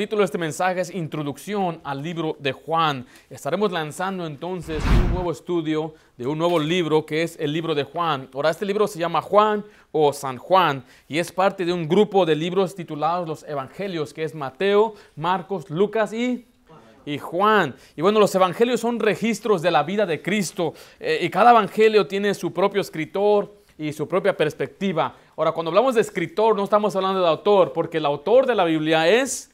título de este mensaje es Introducción al libro de Juan. Estaremos lanzando entonces un nuevo estudio de un nuevo libro que es el libro de Juan. Ahora, este libro se llama Juan o San Juan y es parte de un grupo de libros titulados los Evangelios, que es Mateo, Marcos, Lucas y y Juan. Y bueno, los evangelios son registros de la vida de Cristo eh, y cada evangelio tiene su propio escritor y su propia perspectiva. Ahora, cuando hablamos de escritor, no estamos hablando de autor, porque el autor de la Biblia es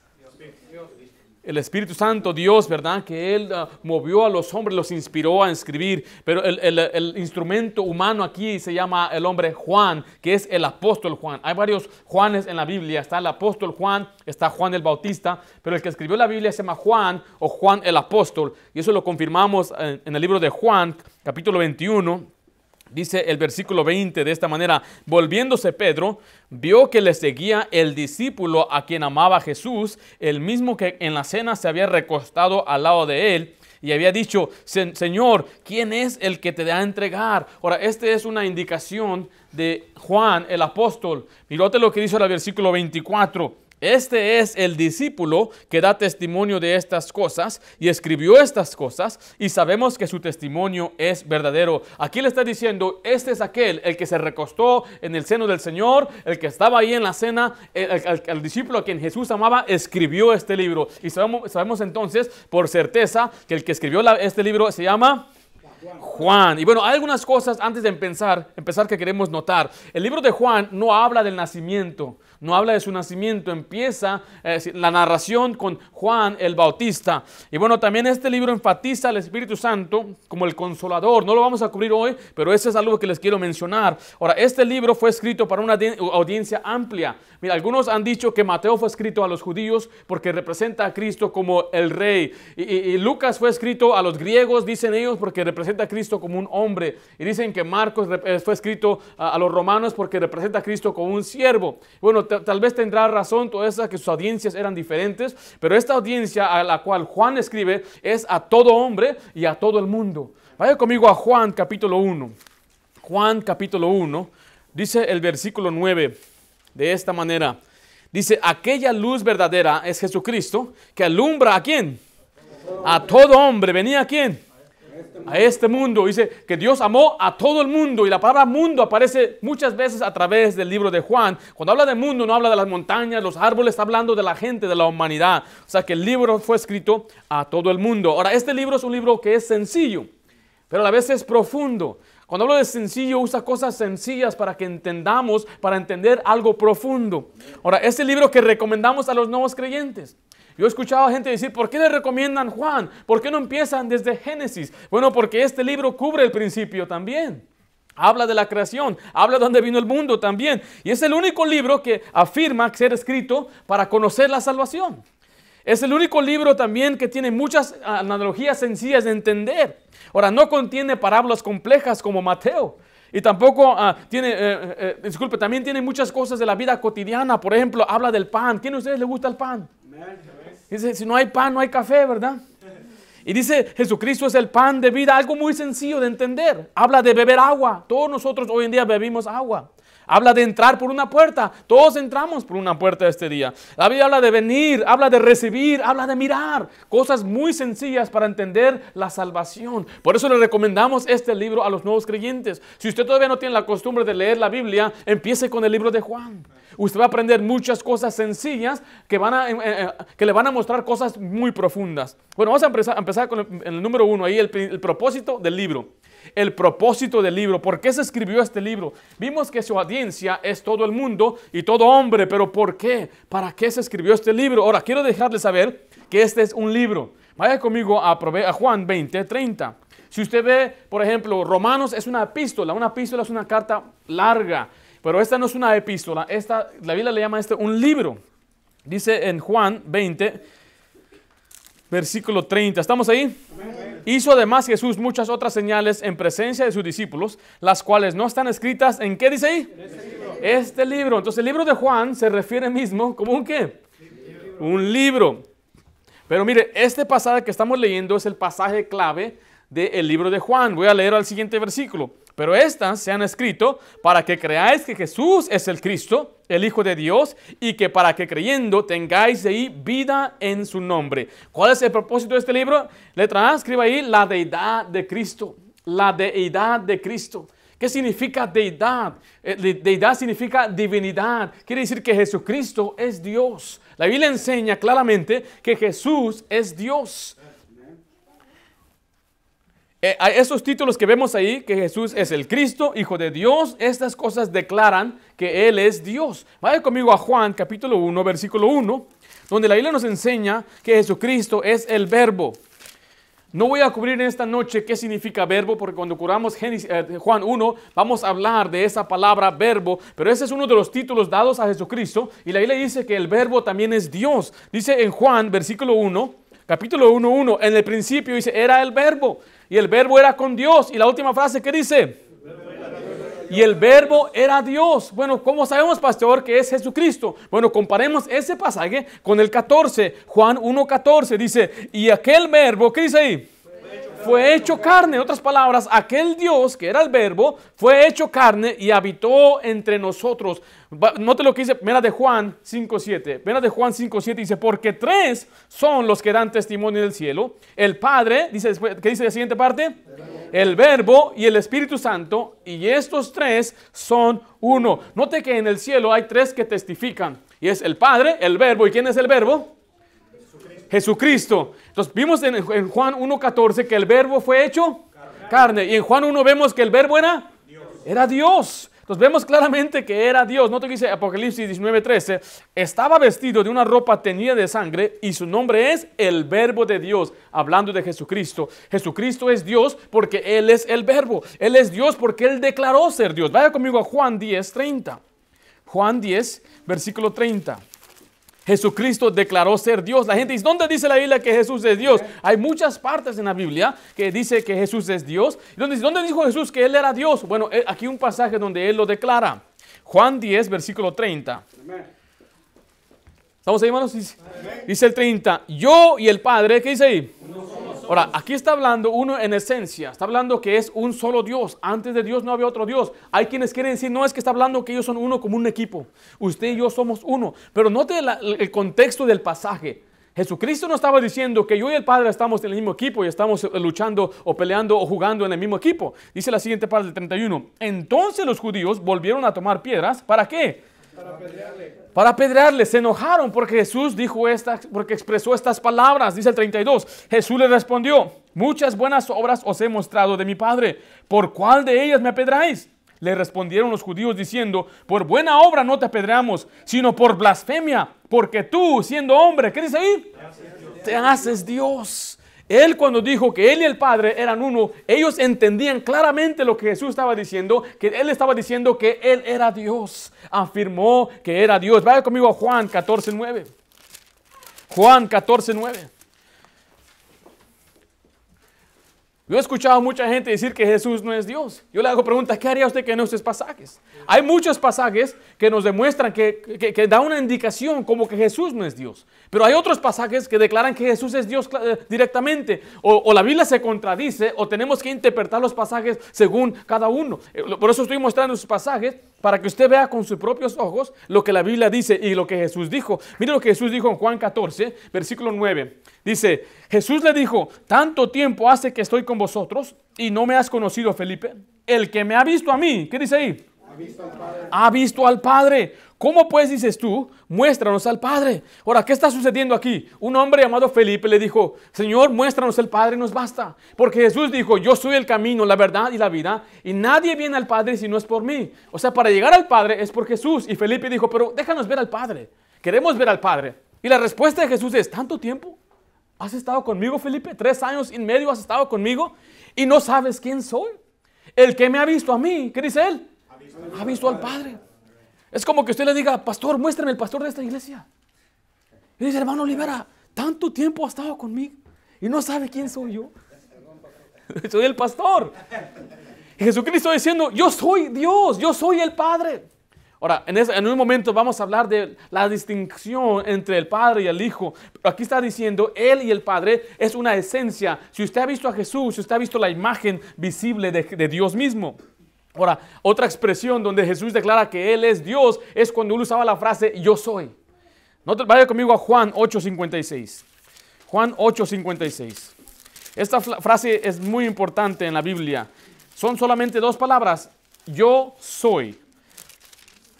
el Espíritu Santo, Dios, ¿verdad? Que Él ah, movió a los hombres, los inspiró a escribir. Pero el, instrumento humano aquí se llama el hombre Juan, que es el apóstol Juan. Hay varios Juanes en la Biblia. Está el apóstol Juan, está Juan el Bautista, pero el que escribió la Biblia se llama Juan o Juan el apóstol. Y eso lo confirmamos en, en el libro de Juan, capítulo 21 Dice el versículo 20 de esta manera, volviéndose Pedro, vio que le seguía el discípulo a quien amaba Jesús, el mismo que en la cena se había recostado al lado de él y había dicho, Señor, ¿quién es el que te da a entregar? Ahora, esta es una indicación de Juan el apóstol. Miróte lo que dice el versículo 24. Este es el discípulo que da testimonio de estas cosas y escribió estas cosas y sabemos que su testimonio es verdadero. Aquí le está diciendo, este es aquel, el que se recostó en el seno del Señor, el que estaba ahí en la cena, el, discípulo a quien Jesús amaba, escribió este libro. Y sabemos, entonces por certeza que el que escribió este libro se llama... Juan. Y bueno, hay algunas cosas antes de empezar, empezar que queremos notar. El libro de Juan no habla del nacimiento no habla de su nacimiento, empieza eh, la narración con Juan el Bautista. Y bueno, también este libro enfatiza al Espíritu Santo como el consolador. No lo vamos a cubrir hoy, pero eso es algo que les quiero mencionar. Ahora, este libro fue escrito para una audiencia amplia. Mira, algunos han dicho que Mateo fue escrito a los judíos porque representa a Cristo como el rey. Y, Lucas fue escrito a los griegos, dicen ellos, porque representa a Cristo como un hombre. Y dicen que Marcos eh, fue escrito a, a los romanos porque representa a Cristo como un siervo. Bueno, tal vez tendrá razón toda esa que sus audiencias eran diferentes, pero esta audiencia a la cual Juan escribe es a todo hombre y a todo el mundo. Vaya conmigo a Juan capítulo 1. Juan capítulo 1 dice el versículo 9 de esta manera. Dice, aquella luz verdadera es Jesucristo que alumbra a quién? A todo hombre. ¿Venía a quién? Este a este mundo. Dice que Dios amó a todo el mundo y la palabra mundo aparece muchas veces a través del libro de Juan. Cuando habla de mundo no habla de las montañas, los árboles, está hablando de la gente, de la humanidad. O sea que el libro fue escrito a todo el mundo. Ahora, este libro es un libro que es sencillo, pero a la vez es profundo. Cuando hablo de sencillo, usa cosas sencillas para que entendamos, para entender algo profundo. Ahora, este libro que recomendamos a los nuevos creyentes yo he escuchado a gente decir, ¿por qué le recomiendan Juan? ¿Por qué no empiezan desde Génesis? Bueno, porque este libro cubre el principio también. Habla de la creación, habla de dónde vino el mundo también. Y es el único libro que afirma ser escrito para conocer la salvación. Es el único libro también que tiene muchas analogías sencillas de entender. Ahora, no contiene parábolas complejas como Mateo. Y tampoco ah, tiene, eh, eh, disculpe, también tiene muchas cosas de la vida cotidiana. Por ejemplo, habla del pan. ¿Quién de ustedes le gusta el pan? Dice, si no hay pan, no hay café, ¿verdad? Y dice, Jesucristo es el pan de vida, algo muy sencillo de entender. Habla de beber agua. Todos nosotros hoy en día bebimos agua. Habla de entrar por una puerta. Todos entramos por una puerta este día. La Biblia habla de venir, habla de recibir, habla de mirar. Cosas muy sencillas para entender la salvación. Por eso le recomendamos este libro a los nuevos creyentes. Si usted todavía no tiene la costumbre de leer la Biblia, empiece con el libro de Juan usted va a aprender muchas cosas sencillas que, que le van a mostrar cosas muy profundas. Bueno, vamos a empezar, con el, número uno, ahí el, propósito del libro. El propósito del libro. ¿Por qué se escribió este libro? Vimos que su audiencia es todo el mundo y todo hombre, pero ¿por qué? ¿Para qué se escribió este libro? Ahora, quiero dejarles saber que este es un libro. Vaya conmigo a, a Juan 20, 30. Si usted ve, por ejemplo, Romanos es una epístola, una epístola es una carta larga. Pero esta no es una epístola, esta, la Biblia le llama a este un libro. Dice en Juan 20, versículo 30. ¿Estamos ahí? Hizo además Jesús muchas otras señales en presencia de sus discípulos, las cuales no están escritas en qué dice ahí? Este libro. Entonces el libro de Juan se refiere mismo como un qué? Un libro. Pero mire, este pasaje que estamos leyendo es el pasaje clave del libro de Juan. Voy a leer al siguiente versículo pero estas se han escrito para que creáis que Jesús es el Cristo, el Hijo de Dios, y que para que creyendo tengáis de ahí vida en su nombre. ¿Cuál es el propósito de este libro? Letra A, escriba ahí la deidad de Cristo, la deidad de Cristo. ¿Qué significa deidad? Eh, deidad significa divinidad. Quiere decir que Jesucristo es Dios. La Biblia enseña claramente que Jesús es Dios. Eh, esos títulos que vemos ahí, que Jesús es el Cristo, Hijo de Dios, estas cosas declaran que Él es Dios. Vaya conmigo a Juan capítulo 1, versículo 1, donde la Biblia nos enseña que Jesucristo es el verbo. No voy a cubrir en esta noche qué significa verbo, porque cuando curamos eh, Juan 1 vamos a hablar de esa palabra verbo, pero ese es uno de los títulos dados a Jesucristo y la Biblia dice que el verbo también es Dios. Dice en Juan, versículo 1, capítulo 1, 1, en el principio dice, era el verbo y el verbo era con Dios. Y la última frase ¿qué dice, y el verbo era Dios. Bueno, ¿cómo sabemos, pastor, que es Jesucristo? Bueno, comparemos ese pasaje con el 14, Juan 14 dice, y aquel verbo, ¿qué dice ahí? fue hecho carne, en otras palabras, aquel Dios que era el verbo, fue hecho carne y habitó entre nosotros. Note lo que dice vena de Juan 5.7. Vena de Juan 5.7 dice, porque tres son los que dan testimonio del cielo. El Padre, dice después, ¿qué dice la siguiente parte? El Verbo y el Espíritu Santo. Y estos tres son uno. Note que en el cielo hay tres que testifican. Y es el Padre, el Verbo. ¿Y quién es el Verbo? Jesucristo. Entonces vimos en, Juan 1.14 que el Verbo fue hecho carne. Y en Juan 1 vemos que el Verbo era... Era Dios. Entonces vemos claramente que era Dios. No te dice Apocalipsis 19:13, estaba vestido de una ropa teñida de sangre y su nombre es el verbo de Dios, hablando de Jesucristo. Jesucristo es Dios porque Él es el verbo. Él es Dios porque Él declaró ser Dios. Vaya conmigo a Juan 10:30. Juan 10, versículo 30. Jesucristo declaró ser Dios. La gente dice, ¿dónde dice la Biblia que Jesús es Dios? Hay muchas partes en la Biblia que dice que Jesús es Dios. ¿Dónde, dónde dijo Jesús que Él era Dios? Bueno, eh, aquí un pasaje donde Él lo declara. Juan 10, versículo 30. ¿Estamos ahí, hermanos? Dice el 30, yo y el Padre, ¿qué dice ahí? Ahora, aquí está hablando uno en esencia, está hablando que es un solo Dios. Antes de Dios no había otro Dios. Hay quienes quieren decir, no es que está hablando que ellos son uno como un equipo. Usted y yo somos uno. Pero note el contexto del pasaje. Jesucristo no estaba diciendo que yo y el Padre estamos en el mismo equipo y estamos eh, luchando o peleando o jugando en el mismo equipo. Dice la siguiente parte del 31. Entonces los judíos volvieron a tomar piedras. ¿Para qué? Para pelearle para apedrearle. Se enojaron porque Jesús dijo estas, porque expresó estas palabras. Dice el 32. Jesús le respondió: Muchas buenas obras os he mostrado de mi Padre. ¿Por cuál de ellas me apedráis? Le respondieron los judíos diciendo: Por buena obra no te apedreamos, sino por blasfemia, porque tú, siendo hombre, ¿qué dice ahí? Dios. Te haces Dios. Él cuando dijo que él y el Padre eran uno, ellos entendían claramente lo que Jesús estaba diciendo, que él estaba diciendo que él era Dios. Afirmó que era Dios. Vaya conmigo a Juan 14:9. Juan 14:9. Yo he escuchado a mucha gente decir que Jesús no es Dios. Yo le hago preguntas, ¿qué haría usted que no estos pasajes? Hay muchos pasajes que nos demuestran, que, da una indicación como que Jesús no es Dios. Pero hay otros pasajes que declaran que Jesús es Dios eh, directamente. O, la Biblia se contradice o tenemos que interpretar los pasajes según cada uno. Eh, por eso estoy mostrando esos pasajes para que usted vea con sus propios ojos lo que la Biblia dice y lo que Jesús dijo. Mire lo que Jesús dijo en Juan 14, versículo 9. Dice, Jesús le dijo, tanto tiempo hace que estoy con vosotros y no me has conocido, Felipe. El que me ha visto a mí, ¿qué dice ahí? Ha visto al Padre. Ha visto al Padre. ¿Cómo pues dices tú, muéstranos al Padre? Ahora, ¿qué está sucediendo aquí? Un hombre llamado Felipe le dijo, Señor, muéstranos el Padre, nos basta. Porque Jesús dijo, yo soy el camino, la verdad y la vida, y nadie viene al Padre si no es por mí. O sea, para llegar al Padre es por Jesús. Y Felipe dijo, pero déjanos ver al Padre, queremos ver al Padre. Y la respuesta de Jesús es, ¿tanto tiempo? Has estado conmigo, Felipe, tres años y medio has estado conmigo y no sabes quién soy. El que me ha visto a mí, ¿qué dice él? Ha visto, al Padre. Es como que usted le diga, pastor, muéstrame el pastor de esta iglesia. Y dice, hermano Olivera, tanto tiempo ha estado conmigo y no sabe quién soy yo. soy el pastor. Jesucristo diciendo, yo soy Dios, yo soy el Padre. Ahora, en, un momento vamos a hablar de la distinción entre el Padre y el Hijo. Pero aquí está diciendo, Él y el Padre es una esencia. Si usted ha visto a Jesús, si usted ha visto la imagen visible de, Dios mismo. Ahora, otra expresión donde Jesús declara que Él es Dios es cuando Él usaba la frase yo soy. vaya conmigo a Juan 8.56. Juan 8.56. Esta frase es muy importante en la Biblia. Son solamente dos palabras. Yo soy.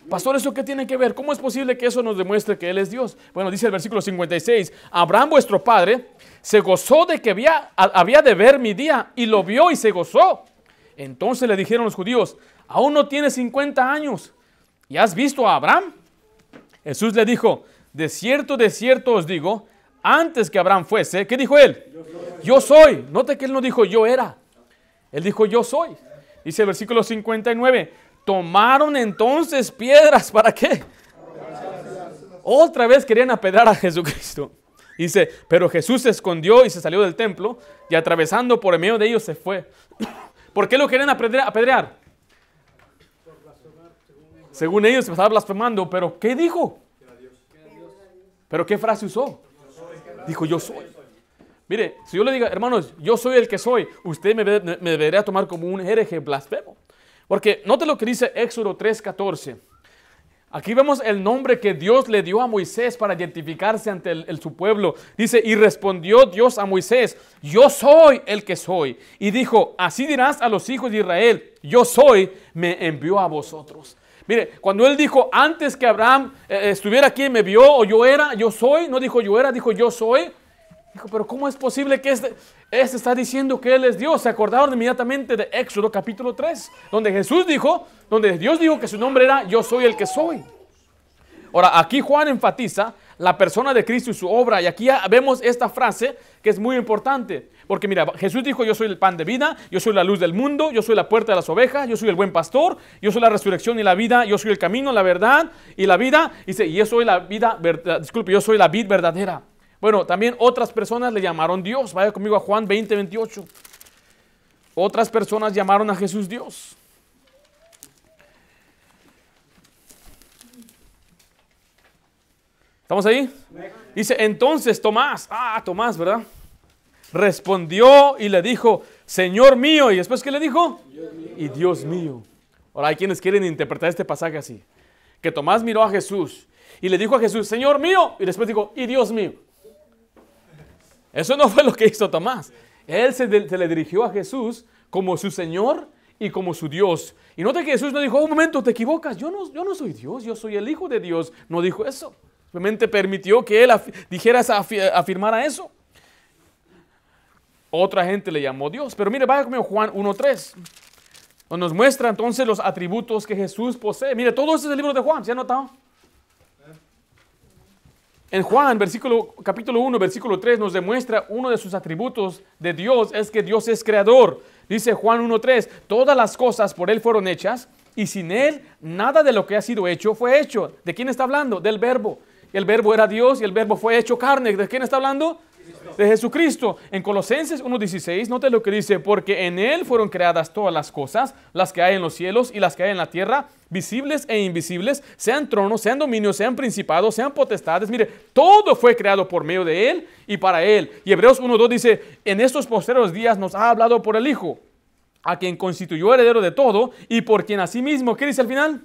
Pastor, ¿eso qué tiene que ver? ¿Cómo es posible que eso nos demuestre que Él es Dios? Bueno, dice el versículo 56, Abraham vuestro padre se gozó de que había, de ver mi día y lo vio y se gozó. Entonces le dijeron los judíos, aún no tienes 50 años y has visto a Abraham. Jesús le dijo, de cierto, de cierto os digo, antes que Abraham fuese, ¿qué dijo él? Yo soy. Note que él no dijo yo era. Él dijo yo soy. Dice el versículo 59, Tomaron entonces piedras, ¿para qué? Otra vez querían apedrear a Jesucristo. Dice, pero Jesús se escondió y se salió del templo y atravesando por el medio de ellos se fue. ¿Por qué lo querían apedrear? Según ellos se estaba blasfemando, pero ¿qué dijo? ¿Pero qué frase usó? Dijo, yo soy. Mire, si yo le diga, hermanos, yo soy el que soy, usted me debería tomar como un hereje blasfemo. Porque note lo que dice Éxodo 3:14. Aquí vemos el nombre que Dios le dio a Moisés para identificarse ante el, su pueblo. Dice, y respondió Dios a Moisés, yo soy el que soy. Y dijo, así dirás a los hijos de Israel, yo soy, me envió a vosotros. Mire, cuando él dijo, antes que Abraham eh, eh, estuviera aquí me vio, o yo era, yo soy, no dijo yo era, dijo yo soy. Dijo, pero ¿cómo es posible que este, este está diciendo que Él es Dios. Se acordaron inmediatamente de Éxodo capítulo 3, donde Jesús dijo, donde Dios dijo que su nombre era Yo soy el que soy. Ahora, aquí Juan enfatiza la persona de Cristo y su obra. Y aquí vemos esta frase que es muy importante. Porque mira, Jesús dijo, yo soy el pan de vida, yo soy la luz del mundo, yo soy la puerta de las ovejas, yo soy el buen pastor, yo soy la resurrección y la vida, yo soy el camino, la verdad y la vida. Y y yo soy la vida, disculpe, yo soy la vid verdadera. Bueno, también otras personas le llamaron Dios. Vaya conmigo a Juan 20, 28. Otras personas llamaron a Jesús Dios. ¿Estamos ahí? Dice, entonces Tomás, ah, Tomás, ¿verdad? Respondió y le dijo, Señor mío. ¿Y después qué le dijo? y Dios mío. Ahora hay quienes quieren interpretar este pasaje así. Que Tomás miró a Jesús y le dijo a Jesús, Señor mío. Y después dijo, y Dios mío. Eso no fue lo que hizo Tomás. Él se, le dirigió a Jesús como su Señor y como su Dios. Y nota que Jesús no dijo, un momento, te equivocas, yo no, soy Dios, yo soy el Hijo de Dios. No dijo eso. Simplemente permitió que él dijera, afirmara eso. Otra gente le llamó Dios. Pero mire, vaya conmigo Juan 1.3. Nos muestra entonces los atributos que Jesús posee. Mire, todo esto es el libro de Juan, ¿se ha notado? En Juan, versículo, capítulo 1, versículo 3, nos demuestra uno de sus atributos de Dios es que Dios es creador. Dice Juan 1.3, todas las cosas por Él fueron hechas y sin Él nada de lo que ha sido hecho fue hecho. ¿De quién está hablando? Del verbo. El verbo era Dios y el verbo fue hecho carne. ¿De quién está hablando? de Jesucristo. En Colosenses 1.16, note lo que dice, porque en Él fueron creadas todas las cosas, las que hay en los cielos y las que hay en la tierra, visibles e invisibles, sean tronos, sean dominios, sean principados, sean potestades. Mire, todo fue creado por medio de Él y para Él. Y Hebreos 1.2 dice, en estos posteros días nos ha hablado por el Hijo, a quien constituyó heredero de todo y por quien mismo, ¿qué dice al final?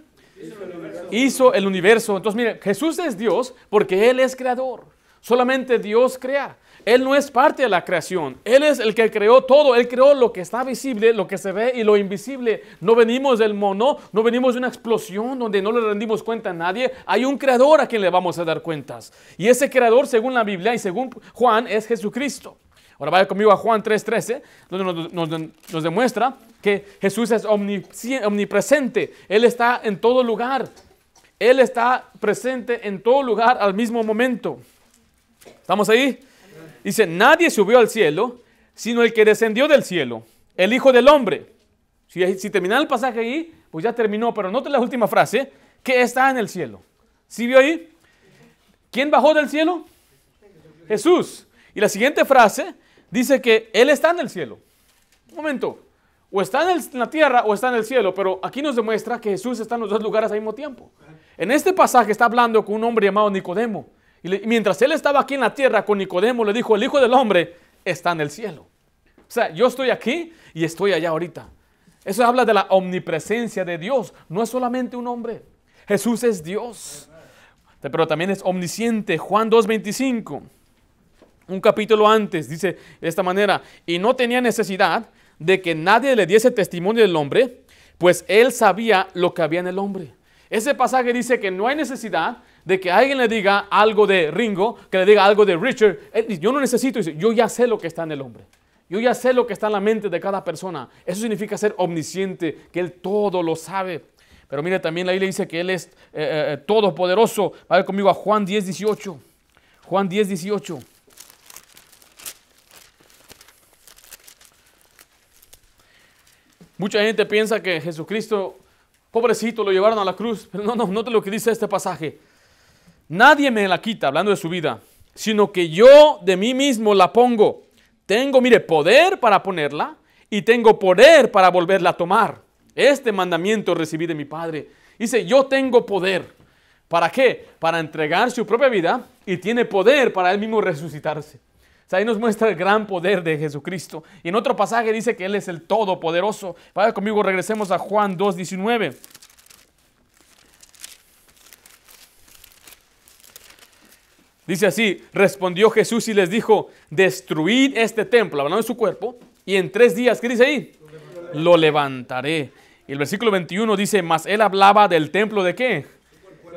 Hizo el universo. Entonces, mire, Jesús es Dios porque Él es creador. Solamente Dios crea. Él no es parte de la creación. Él es el que creó todo. Él creó lo que está visible, lo que se ve y lo invisible. No venimos del mono, no venimos de una explosión donde no le rendimos cuenta a nadie. Hay un creador a quien le vamos a dar cuentas. Y ese creador, según la Biblia y según Juan, es Jesucristo. Ahora vaya conmigo a Juan 3:13, donde nos, demuestra que Jesús es omnipresente. Él está en todo lugar. Él está presente en todo lugar al mismo momento. ¿Estamos ahí? Dice, nadie subió al cielo, sino el que descendió del cielo, el Hijo del Hombre. Si, si el pasaje ahí, pues ya terminó, pero nota la última frase, que está en el cielo. ¿Sí vio ahí? ¿Quién bajó del cielo? Jesús. Y la siguiente frase dice que Él está en el cielo. Un momento. O está en, la tierra o está en el cielo, pero aquí nos demuestra que Jesús está en los dos lugares al mismo tiempo. En este pasaje está hablando con un hombre llamado Nicodemo. Y, mientras él estaba aquí en la tierra con Nicodemo, le dijo, el Hijo del Hombre está en el cielo. O sea, yo estoy aquí y estoy allá ahorita. Eso habla de la omnipresencia de Dios. No es solamente un hombre. Jesús es Dios. Pero también es omnisciente. Juan 2.25. Un capítulo antes dice de esta manera. Y no tenía necesidad de que nadie le diese testimonio del hombre, pues él sabía lo que había en el hombre. Ese pasaje dice que no hay necesidad de que alguien le diga algo de Ringo, que le diga algo de Richard. yo no necesito yo ya sé lo que está en el hombre. Yo ya sé lo que está en la mente de cada persona. Eso significa ser omnisciente, que Él todo lo sabe. Pero mire, también la le dice que Él es eh, eh, eh, todopoderoso. Va todopoderoso. ver conmigo a Juan 10, 18. Juan 10, 18. Mucha gente piensa que Jesucristo, pobrecito, lo llevaron a la cruz. Pero no, no, note lo que dice este pasaje. Nadie me la quita, hablando de su vida, sino que yo de mí mismo la pongo. Tengo, mire, poder para ponerla y tengo poder para volverla a tomar. Este mandamiento recibí de mi Padre. Dice, yo tengo poder. ¿Para qué? Para entregar su propia vida y tiene poder para él mismo resucitarse. O sea, ahí nos muestra el gran poder de Jesucristo. Y en otro pasaje dice que Él es el Todopoderoso. Vaya conmigo, regresemos a Juan 2.19. Dice así, respondió Jesús y les dijo, destruid este templo, hablando de su cuerpo, y en tres días, ¿qué dice ahí? Lo levantaré. Y el versículo 21 dice, mas él hablaba del templo de qué?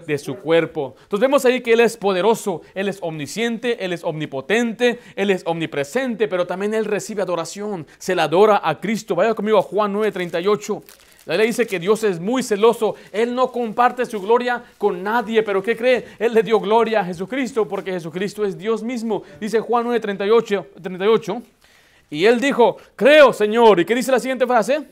De su cuerpo. Entonces vemos ahí que Él es poderoso, Él es omnisciente, Él es omnipotente, Él es omnipresente, pero también Él recibe adoración, se le adora a Cristo. Vaya conmigo a Juan 9:38. La ley dice que Dios es muy celoso. Él no comparte su gloria con nadie. Pero ¿qué cree? Él le dio gloria a Jesucristo porque Jesucristo es Dios mismo. Dice Juan 9, 38. y él dijo, creo Señor. ¿Y qué dice la siguiente frase?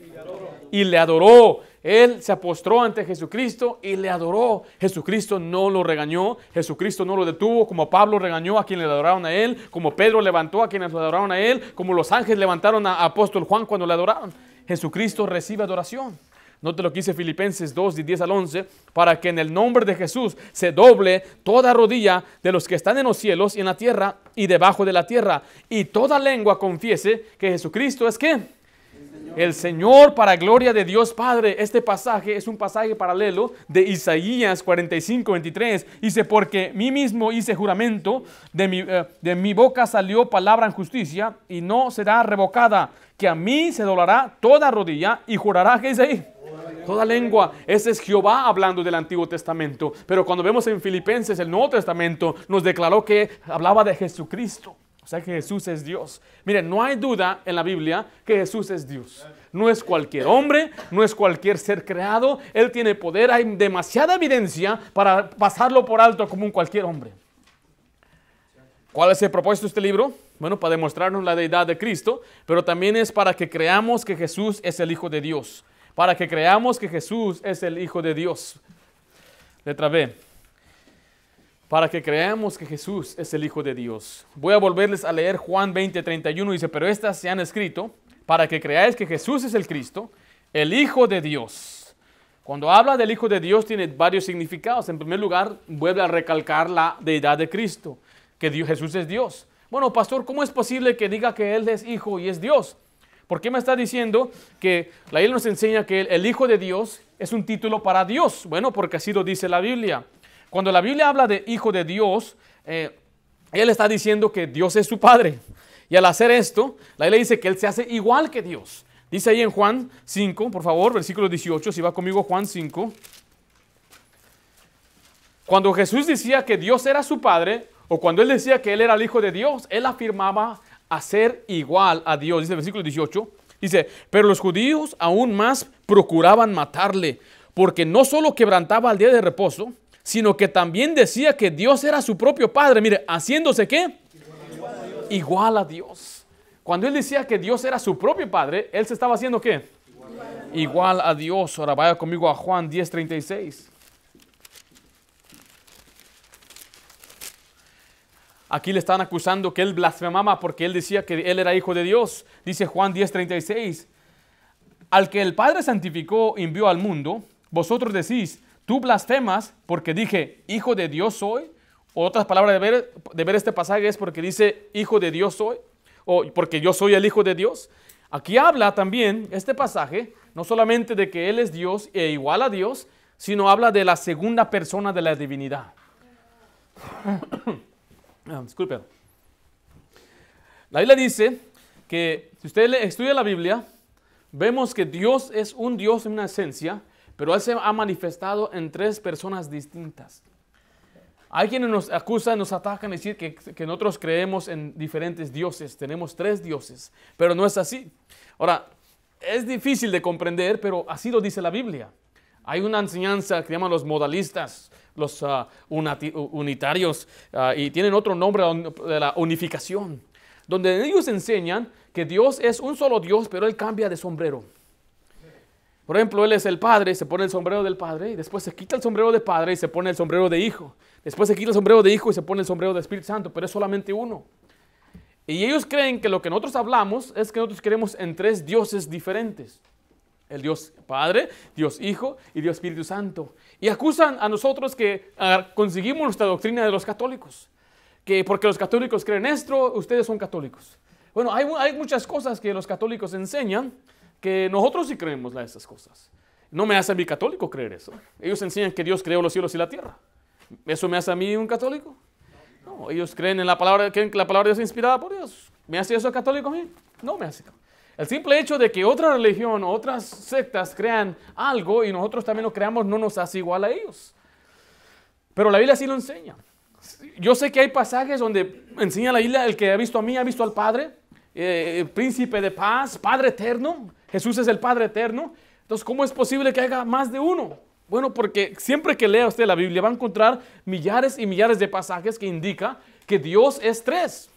Y le adoró. Él se apostró ante Jesucristo y le adoró. Jesucristo no lo regañó, Jesucristo no lo detuvo, como Pablo regañó a quien le adoraron a él, como Pedro levantó a quienes le adoraron a él, como los ángeles levantaron a apóstol Juan cuando le adoraron. Jesucristo recibe adoración. Note lo que dice Filipenses 2, y 10 al 11, para que en el nombre de Jesús se doble toda rodilla de los que están en los cielos y en la tierra y debajo de la tierra, y toda lengua confiese que Jesucristo es que el Señor para gloria de Dios Padre. Este pasaje es un pasaje paralelo de Isaías 45, 23. Dice, porque mí mismo hice juramento, de mi, eh, de mi boca salió palabra en justicia y no será revocada, que a mí se doblará toda rodilla y jurará que dice Toda lengua, ese es Jehová hablando del Antiguo Testamento. Pero cuando vemos en Filipenses el Nuevo Testamento, nos declaró que hablaba de Jesucristo. O sea que Jesús es Dios. Miren, no hay duda en la Biblia que Jesús es Dios. No es cualquier hombre, no es cualquier ser creado. Él tiene poder, hay demasiada evidencia para pasarlo por alto como un cualquier hombre. ¿Cuál es el propósito de este libro? Bueno, para demostrarnos la deidad de Cristo, pero también es para que creamos que Jesús es el Hijo de Dios. Para que creamos que Jesús es el Hijo de Dios. Letra B para que creamos que Jesús es el Hijo de Dios. Voy a volverles a leer Juan 20, 31, dice, pero estas se han escrito para que creáis que Jesús es el Cristo, el Hijo de Dios. Cuando habla del Hijo de Dios tiene varios significados. En primer lugar, vuelve a recalcar la deidad de Cristo, que Dios, Jesús es Dios. Bueno, pastor, ¿cómo es posible que diga que Él es Hijo y es Dios? ¿Por qué me está diciendo que la Biblia nos enseña que el Hijo de Dios es un título para Dios? Bueno, porque así lo dice la Biblia. Cuando la Biblia habla de hijo de Dios, eh, él está diciendo que Dios es su padre. Y al hacer esto, la Biblia dice que él se hace igual que Dios. Dice ahí en Juan 5, por favor, versículo 18, si va conmigo Juan 5. Cuando Jesús decía que Dios era su padre, o cuando él decía que él era el hijo de Dios, él afirmaba hacer igual a Dios. Dice el versículo 18, dice, pero los judíos aún más procuraban matarle, porque no solo quebrantaba al día de reposo, sino que también decía que Dios era su propio Padre. Mire, haciéndose qué? Igual a Dios. Cuando él decía que Dios era su propio Padre, él se estaba haciendo qué? Igual a Dios. Ahora vaya conmigo a Juan 10:36. Aquí le están acusando que él blasfemaba porque él decía que él era hijo de Dios. Dice Juan 10:36. Al que el Padre santificó envió al mundo, vosotros decís, tú blasfemas porque dije, hijo de Dios soy. otras palabras de ver, este pasaje es porque dice, hijo de Dios soy. O porque yo soy el hijo de Dios. Aquí habla también este pasaje, no solamente de que Él es Dios e igual a Dios, sino habla de la segunda persona de la divinidad. Ah, disculpen. La Biblia dice que si usted estudia la Biblia, vemos que Dios es un Dios en una esencia, pero Él se ha manifestado en tres personas distintas. Hay quienes nos acusan, nos atacan decir que, nosotros creemos en diferentes dioses, tenemos tres dioses, pero no es así. Ahora, es difícil de comprender, pero así lo dice la Biblia. Hay una enseñanza que llaman los modalistas, los ah, unitarios, ah, y tienen otro nombre de la unificación, donde ellos enseñan que Dios es un solo Dios, pero Él cambia de sombrero. Por ejemplo, él es el padre, se pone el sombrero del padre y después se quita el sombrero de padre y se pone el sombrero de hijo. Después se quita el sombrero de hijo y se pone el sombrero de Espíritu Santo, pero es solamente uno. Y ellos creen que lo que nosotros hablamos es que nosotros creemos en tres dioses diferentes. El Dios Padre, Dios Hijo y Dios Espíritu Santo. Y acusan a nosotros que conseguimos nuestra doctrina de los católicos. Que porque los católicos creen esto, ustedes son católicos. Bueno, hay muchas cosas que los católicos enseñan que nosotros sí creemos esas cosas. No me hace a mí católico creer eso. Ellos enseñan que Dios creó los cielos y la tierra. ¿Eso me hace a mí un católico? No, ellos creen en la palabra, creen que la palabra de Dios es inspirada por Dios. ¿Me hace eso católico a mí? No me hace. El simple hecho de que otra religión, otras sectas crean algo y nosotros también lo creamos no nos hace igual a ellos. Pero la Biblia sí lo enseña. Yo sé que hay pasajes donde enseña la Biblia, el que ha visto a mí ha visto al Padre, eh, príncipe de paz, Padre eterno. Jesús es el Padre eterno. Entonces, ¿cómo es posible que haya más de uno? Bueno, porque siempre que lea usted la Biblia va a encontrar millares y millares de pasajes que indica que Dios es tres.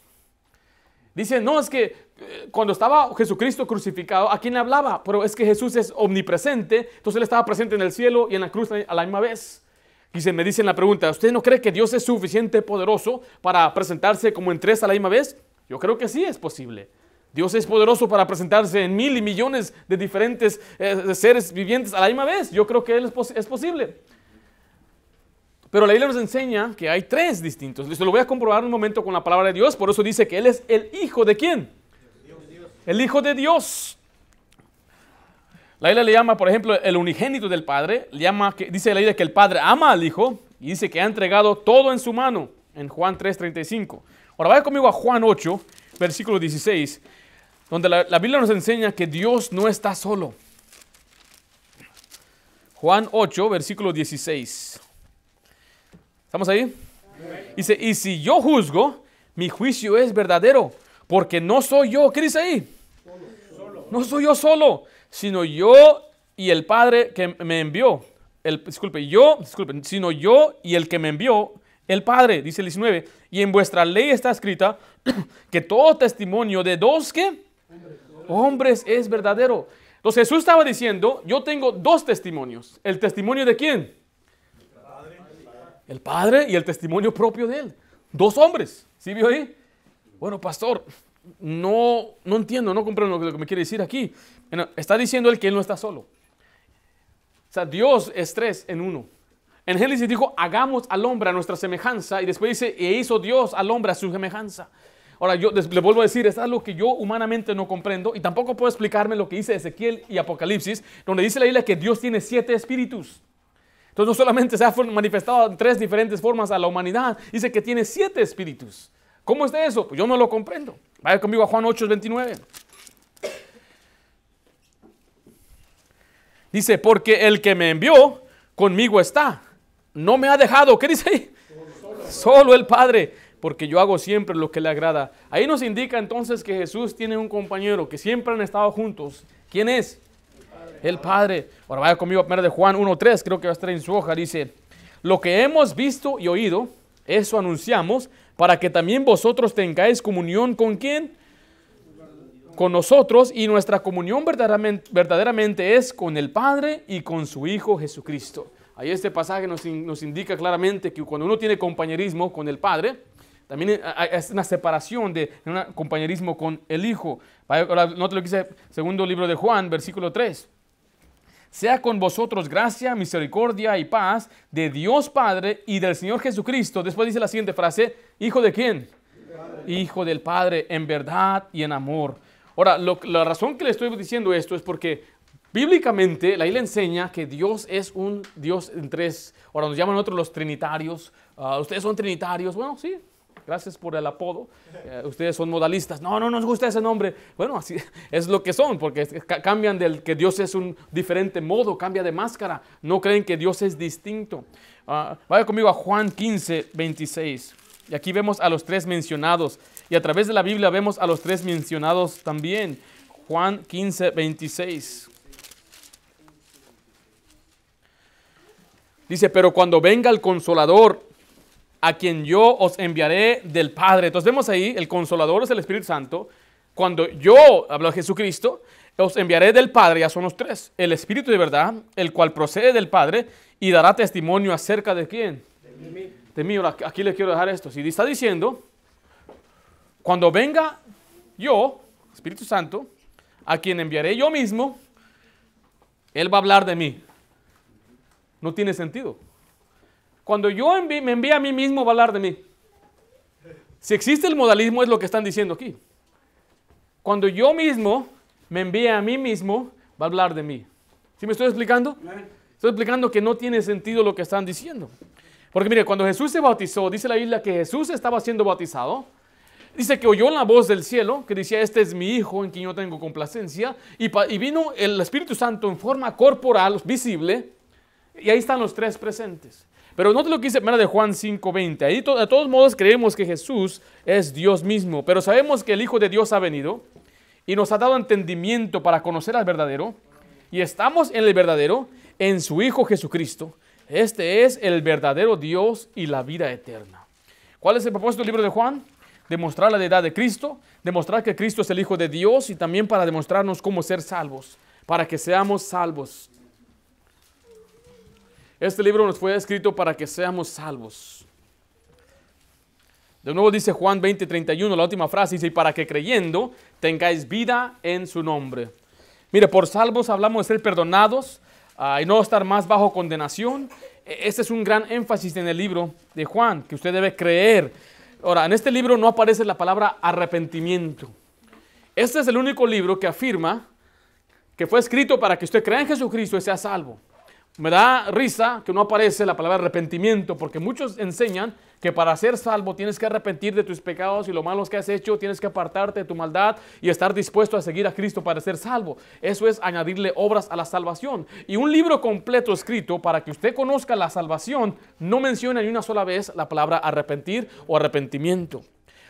Dice, no, es que eh, cuando estaba Jesucristo crucificado, ¿a quién le hablaba? Pero es que Jesús es omnipresente, entonces él estaba presente en el cielo y en la cruz a la misma vez. Y se me dicen la pregunta, ¿usted no cree que Dios es suficiente poderoso para presentarse como en tres a la misma vez? Yo creo que sí es posible. Dios es poderoso para presentarse en mil y millones de diferentes eh, seres vivientes a la misma vez. Yo creo que Él es, posible. Pero la Biblia nos enseña que hay tres distintos. Se lo voy a comprobar un momento con la palabra de Dios. Por eso dice que Él es el hijo de quién? El hijo de Dios. La Biblia le llama, por ejemplo, el unigénito del Padre. Le llama, dice la Biblia que el Padre ama al Hijo y dice que ha entregado todo en su mano en Juan 3:35. Ahora vaya conmigo a Juan 8, versículo 16 donde la, Biblia nos enseña que Dios no está solo. Juan 8, versículo 16. ¿Estamos ahí? Dice, y si yo juzgo, mi juicio es verdadero, porque no soy yo. ¿Qué dice ahí? No soy yo solo, sino yo y el Padre que me envió. El, disculpe, yo, disculpen, sino yo y el que me envió, el Padre, dice el 19. Y en vuestra ley está escrita que todo testimonio de dos que Hombres es verdadero. Entonces Jesús estaba diciendo, yo tengo dos testimonios. ¿El testimonio de quién? El Padre, y el testimonio propio de él. Dos hombres. ¿Sí vio ahí? Bueno, pastor, no, no entiendo, no comprendo lo que me quiere decir aquí. Está diciendo él que él no está solo. O sea, Dios es tres en uno. En Génesis dijo, hagamos al hombre a nuestra semejanza. Y después dice, e hizo Dios al hombre a su semejanza. Ahora, yo le vuelvo a decir, es algo que yo humanamente no comprendo y tampoco puedo explicarme lo que dice Ezequiel y Apocalipsis, donde dice la Biblia que Dios tiene siete espíritus. Entonces, no solamente se ha manifestado en tres diferentes formas a la humanidad, dice que tiene siete espíritus. ¿Cómo está eso? Pues yo no lo comprendo. Vaya conmigo a Juan 8, 29. Dice, porque el que me envió conmigo está. No me ha dejado, ¿qué dice ahí? Solo el Padre porque yo hago siempre lo que le agrada. Ahí nos indica entonces que Jesús tiene un compañero que siempre han estado juntos. ¿Quién es? El Padre. Ahora vaya conmigo a ver de Juan 1.3, creo que va a estar en su hoja. Dice, lo que hemos visto y oído, eso anunciamos, para que también vosotros tengáis comunión con quién? Con nosotros y nuestra comunión verdaderamente, es con el Padre y con su Hijo Jesucristo. Ahí este pasaje nos, nos indica claramente que cuando uno tiene compañerismo con el Padre, también eh, es una separación de un compañerismo con el Hijo. te lo que dice segundo libro de Juan, versículo 3. Sea con vosotros gracia, misericordia y paz de Dios Padre y del Señor Jesucristo. Después dice la siguiente frase, ¿hijo de quién? Hijo del Padre, en verdad y en amor. Ahora, la razón que le estoy diciendo esto es porque bíblicamente la Biblia enseña que Dios es un Dios en tres. Ahora nos llaman otros los trinitarios. Ah, Ustedes son trinitarios. Bueno, sí, Gracias por el apodo. Eh, ustedes son modalistas. No, no nos gusta ese nombre. Bueno, así es lo que son, porque cambian del que Dios es un diferente modo, cambia de máscara. No creen que Dios es distinto. Ah, vaya conmigo a Juan 15, 26. Y aquí vemos a los tres mencionados. Y a través de la Biblia vemos a los tres mencionados también. Juan 15, 26. Dice, pero cuando venga el consolador, a quien yo os enviaré del Padre. Entonces vemos ahí, el consolador es el Espíritu Santo. Cuando yo, hablo a Jesucristo, os enviaré del Padre, ya son los tres, el Espíritu de verdad, el cual procede del Padre y dará testimonio acerca de quién. De mí. aquí les quiero dejar esto. Si está diciendo, cuando venga yo, Espíritu Santo, a quien enviaré yo mismo, Él va a hablar de mí. No tiene sentido. Cuando yo me envíe a mí mismo, va a hablar de mí. Si existe el modalismo, es lo que están diciendo aquí. Cuando yo mismo me envíe a mí mismo, va a hablar de mí. ¿Sí me estoy explicando? Estoy explicando que no tiene sentido lo que están diciendo. Porque mire, cuando Jesús se bautizó, dice la Biblia que Jesús estaba siendo bautizado. Dice que oyó la voz del cielo que decía, este es mi hijo en quien yo tengo complacencia. Y, y vino el Espíritu Santo en forma corporal, visible. Y ahí están los tres presentes. Pero te lo quise dice de Juan 5:20. Ahí de todos modos creemos que Jesús es Dios mismo, pero sabemos que el Hijo de Dios ha venido y nos ha dado entendimiento para conocer al verdadero y estamos en el verdadero, en su Hijo Jesucristo. Este es el verdadero Dios y la vida eterna. ¿Cuál es el propósito del libro de Juan? Demostrar la deidad de Cristo, demostrar que Cristo es el Hijo de Dios y también para demostrarnos cómo ser salvos, para que seamos salvos. Este libro nos fue escrito para que seamos salvos. De nuevo dice Juan 20, 31, la última frase dice, y para que creyendo tengáis vida en su nombre. Mire, por salvos hablamos de ser perdonados ah, y no estar más bajo condenación. E, este es un gran énfasis en el libro de Juan, que usted debe creer. Ahora, en este libro no aparece la palabra arrepentimiento. Este es el único libro que afirma que fue escrito para que usted crea en Jesucristo y sea salvo. Me da risa que no aparece la palabra arrepentimiento, porque muchos enseñan que para ser salvo tienes que arrepentir de tus pecados y lo malos que has hecho, tienes que apartarte de tu maldad y estar dispuesto a seguir a Cristo para ser salvo. Eso es añadirle obras a la salvación. Y un libro completo escrito para que usted conozca la salvación no menciona ni una sola vez la palabra arrepentir o arrepentimiento,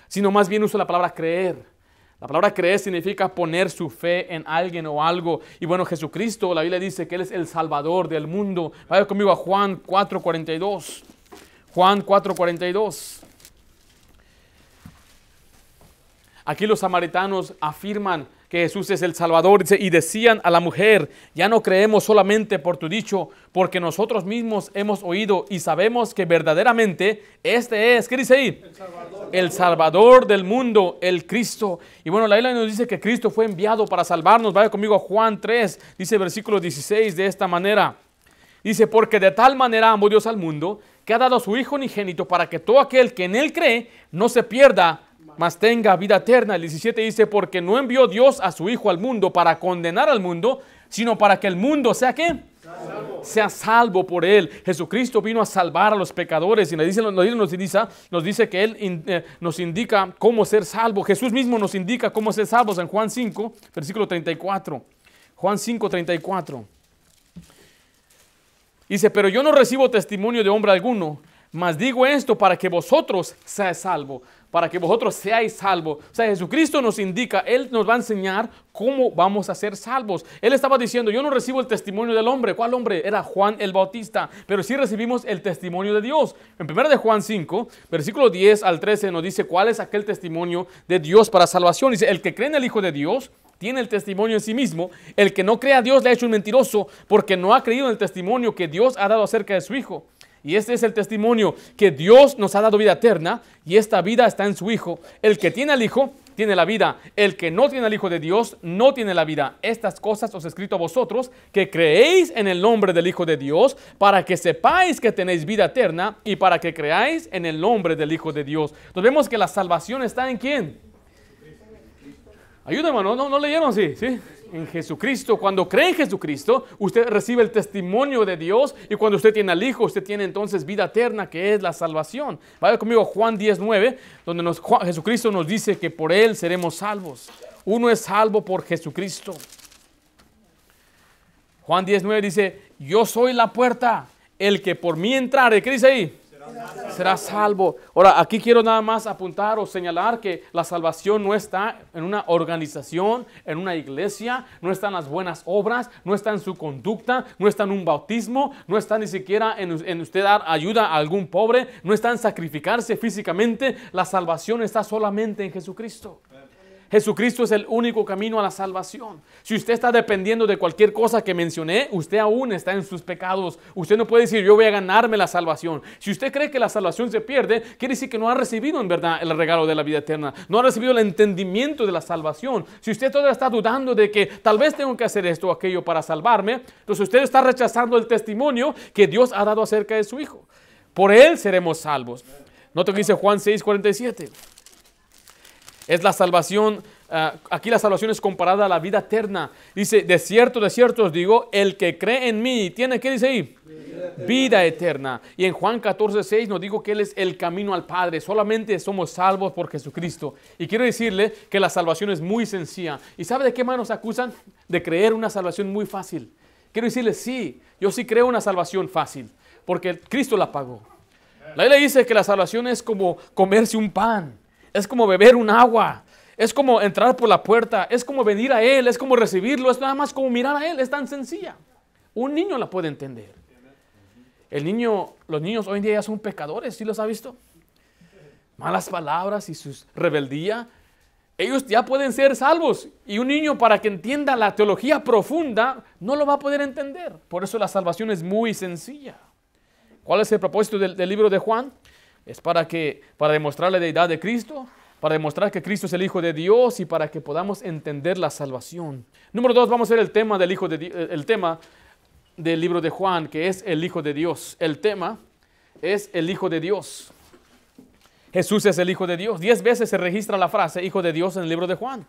sino más bien usa la palabra creer. La palabra creer significa poner su fe en alguien o algo. Y bueno, Jesucristo, la Biblia dice que Él es el Salvador del mundo. Vaya conmigo a Juan 4:42. Juan 4:42. Aquí los samaritanos afirman que Jesús es el Salvador. y decían a la mujer, ya no creemos solamente por tu dicho, porque nosotros mismos hemos oído y sabemos que verdaderamente este es, ¿qué dice ahí? El Salvador, del mundo, el Cristo. Y bueno, la Biblia nos dice que Cristo fue enviado para salvarnos. Vaya conmigo a Juan 3, dice versículo 16 de esta manera. Dice, porque de tal manera amó Dios al mundo que ha dado a su Hijo unigénito para que todo aquel que en Él cree no se pierda, mas tenga vida eterna. El 17 dice, porque no envió Dios a su Hijo al mundo para condenar al mundo, sino para que el mundo sea qué? Sea salvo por él. Jesucristo vino a salvar a los pecadores y nos dice, nos nos dice que él eh, nos indica cómo ser salvo. Jesús mismo nos indica cómo ser salvos en Juan 5, versículo 34. Juan 5, 34. Dice, pero yo no recibo testimonio de hombre alguno, mas digo esto para que vosotros seáis salvos, para que vosotros seáis salvos. O sea, Jesucristo nos indica, Él nos va a enseñar cómo vamos a ser salvos. Él estaba diciendo, yo no recibo el testimonio del hombre. ¿Cuál hombre? Era Juan el Bautista, pero sí recibimos el testimonio de Dios. En 1 de Juan 5, versículo 10 al 13 nos dice cuál es aquel testimonio de Dios para salvación. Dice, el que cree en el Hijo de Dios tiene el testimonio en sí mismo. El que no cree a Dios le ha hecho un mentiroso porque no ha creído en el testimonio que Dios ha dado acerca de su Hijo. Y este es el testimonio, que Dios nos ha dado vida eterna y esta vida está en su Hijo. El que tiene al Hijo tiene la vida. El que no tiene al Hijo de Dios no tiene la vida. Estas cosas os he escrito a vosotros que creéis en el nombre del Hijo de Dios para que sepáis que tenéis vida eterna y para que creáis en el nombre del Hijo de Dios. Entonces vemos que la salvación está en quién. Ayúdame, ¿no? ¿No, no leyeron así? ¿Sí? en Jesucristo. Cuando cree en Jesucristo, usted recibe el testimonio de Dios y cuando usted tiene al Hijo, usted tiene entonces vida eterna, que es la salvación. Vaya conmigo Juan 19, donde Jesucristo nos dice que por Él seremos salvos. Uno es salvo por Jesucristo. Juan 19 dice, yo soy la puerta, el que por mí entrare, ¿qué dice ahí? será salvo. Ahora, aquí quiero nada más apuntar o señalar que la salvación no está en una organización, en una iglesia, no está en las buenas obras, no está en su conducta, no está en un bautismo, no está ni siquiera en, usted dar ayuda a algún pobre, no está en sacrificarse físicamente. La salvación está solamente en Jesucristo. Jesucristo es el único camino a la salvación. Si usted está dependiendo de cualquier cosa que mencioné, usted aún está en sus pecados. Usted no puede decir, yo voy a ganarme la salvación. Si usted cree que la salvación se pierde, quiere decir que no ha recibido en verdad el regalo de la vida eterna. No ha recibido el entendimiento de la salvación. Si usted todavía está dudando de que tal vez tengo que hacer esto o aquello para salvarme, entonces usted está rechazando el testimonio que Dios ha dado acerca de su Hijo. Por Él seremos salvos. Noto que dice Juan 6, 47. Es la salvación, ah, aquí la salvación es comparada a la vida eterna. Dice, de cierto, de cierto os digo, el que cree en mí, ¿tiene qué dice ahí? Vida eterna. Y en Juan 14, 6 nos digo que Él es el camino al Padre. Solamente somos salvos por Jesucristo. Y quiero decirle que la salvación es muy sencilla. ¿Y sabe de qué manos acusan? De creer una salvación muy fácil. Quiero decirle, sí, yo sí creo una salvación fácil, porque Cristo la pagó. La Biblia dice que la salvación es como comerse un pan. Es como beber un agua. Es como entrar por la puerta. Es como venir a Él. Es como recibirlo. Es nada más como mirar a Él. Es tan sencilla. Un niño la puede entender. El niño, los niños hoy en día ya son pecadores. ¿Sí los ha visto? Malas palabras y su rebeldía. Ellos ya pueden ser salvos. Y un niño para que entienda la teología profunda no lo va a poder entender. Por eso la salvación es muy sencilla. ¿Cuál es el propósito del libro de Juan? Es para, que, para demostrar la deidad de Cristo, para demostrar que Cristo es el Hijo de Dios y para que podamos entender la salvación. Número dos, vamos a ver el tema del, eh, el tema del libro de Juan, que es el Hijo de Dios. El tema es el Hijo de Dios. Jesús es el Hijo de Dios. Diez veces se registra la frase Hijo de Dios en el libro de Juan.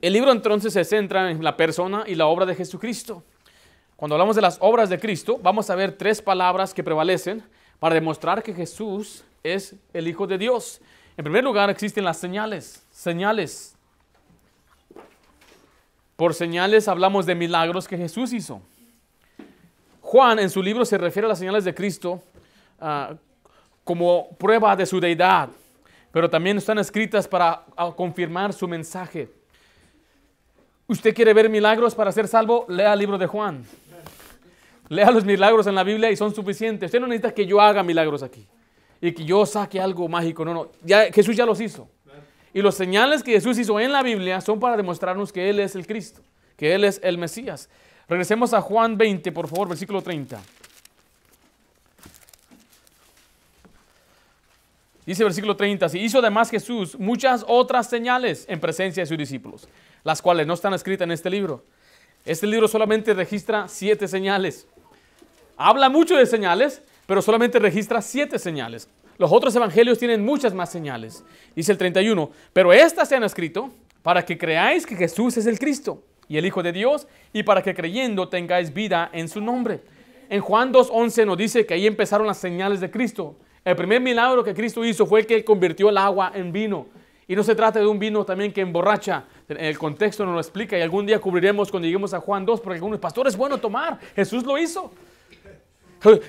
El libro entonces se centra en la persona y la obra de Jesucristo. Cuando hablamos de las obras de Cristo, vamos a ver tres palabras que prevalecen para demostrar que Jesús es el Hijo de Dios. En primer lugar, existen las señales, señales. Por señales hablamos de milagros que Jesús hizo. Juan en su libro se refiere a las señales de Cristo ah, como prueba de su deidad, pero también están escritas para ah, confirmar su mensaje. ¿Usted quiere ver milagros para ser salvo? Lea el libro de Juan. Lea los milagros en la Biblia y son suficientes. Usted no necesita que yo haga milagros aquí y que yo saque algo mágico. No, no. Ya, Jesús ya los hizo. Y los señales que Jesús hizo en la Biblia son para demostrarnos que Él es el Cristo, que Él es el Mesías. Regresemos a Juan 20, por favor, versículo 30. Dice versículo 30, si hizo además Jesús muchas otras señales en presencia de sus discípulos, las cuales no están escritas en este libro. Este libro solamente registra siete señales. Habla mucho de señales, pero solamente registra siete señales. Los otros evangelios tienen muchas más señales. Dice el 31, pero estas se han escrito para que creáis que Jesús es el Cristo y el Hijo de Dios y para que creyendo tengáis vida en su nombre. En Juan 2.11 nos dice que ahí empezaron las señales de Cristo. El primer milagro que Cristo hizo fue que convirtió el agua en vino. Y no se trata de un vino también que emborracha, el contexto no lo explica y algún día cubriremos cuando lleguemos a Juan 2, porque algunos pastores, bueno, tomar, Jesús lo hizo.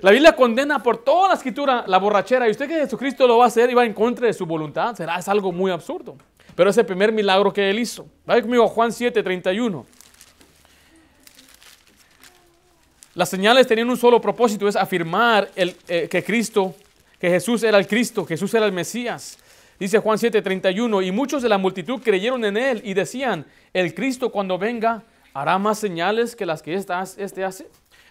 La Biblia condena por toda la escritura la borrachera y usted que Jesucristo lo va a hacer y va en contra de su voluntad, será es algo muy absurdo. Pero ese primer milagro que él hizo. Vaya conmigo a Juan 7, 31. Las señales tenían un solo propósito, es afirmar el, eh, que Cristo, que Jesús era el Cristo, Jesús era el Mesías. Dice Juan 7:31, y muchos de la multitud creyeron en él y decían, el Cristo cuando venga hará más señales que las que éste hace.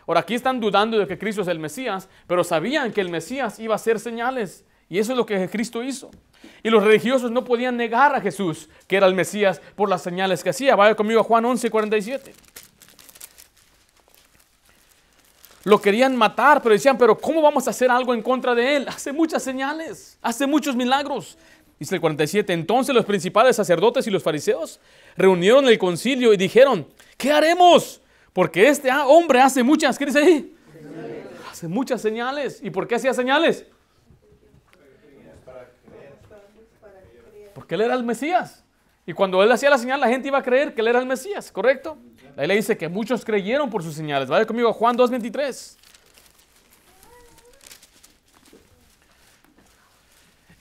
Ahora aquí están dudando de que Cristo es el Mesías, pero sabían que el Mesías iba a hacer señales. Y eso es lo que Cristo hizo. Y los religiosos no podían negar a Jesús, que era el Mesías, por las señales que hacía. Vaya conmigo a Juan 11, 47. Lo querían matar, pero decían, pero ¿cómo vamos a hacer algo en contra de él? Hace muchas señales, hace muchos milagros. Dice el 47, entonces los principales sacerdotes y los fariseos reunieron el concilio y dijeron, ¿qué haremos? Porque este hombre hace muchas, ¿qué dice ahí? Hace muchas señales. ¿Y por qué hacía señales? Porque él era el Mesías. Y cuando él hacía la señal, la gente iba a creer que él era el Mesías, ¿correcto? Ahí le dice que muchos creyeron por sus señales. Vaya conmigo a Juan 2.23.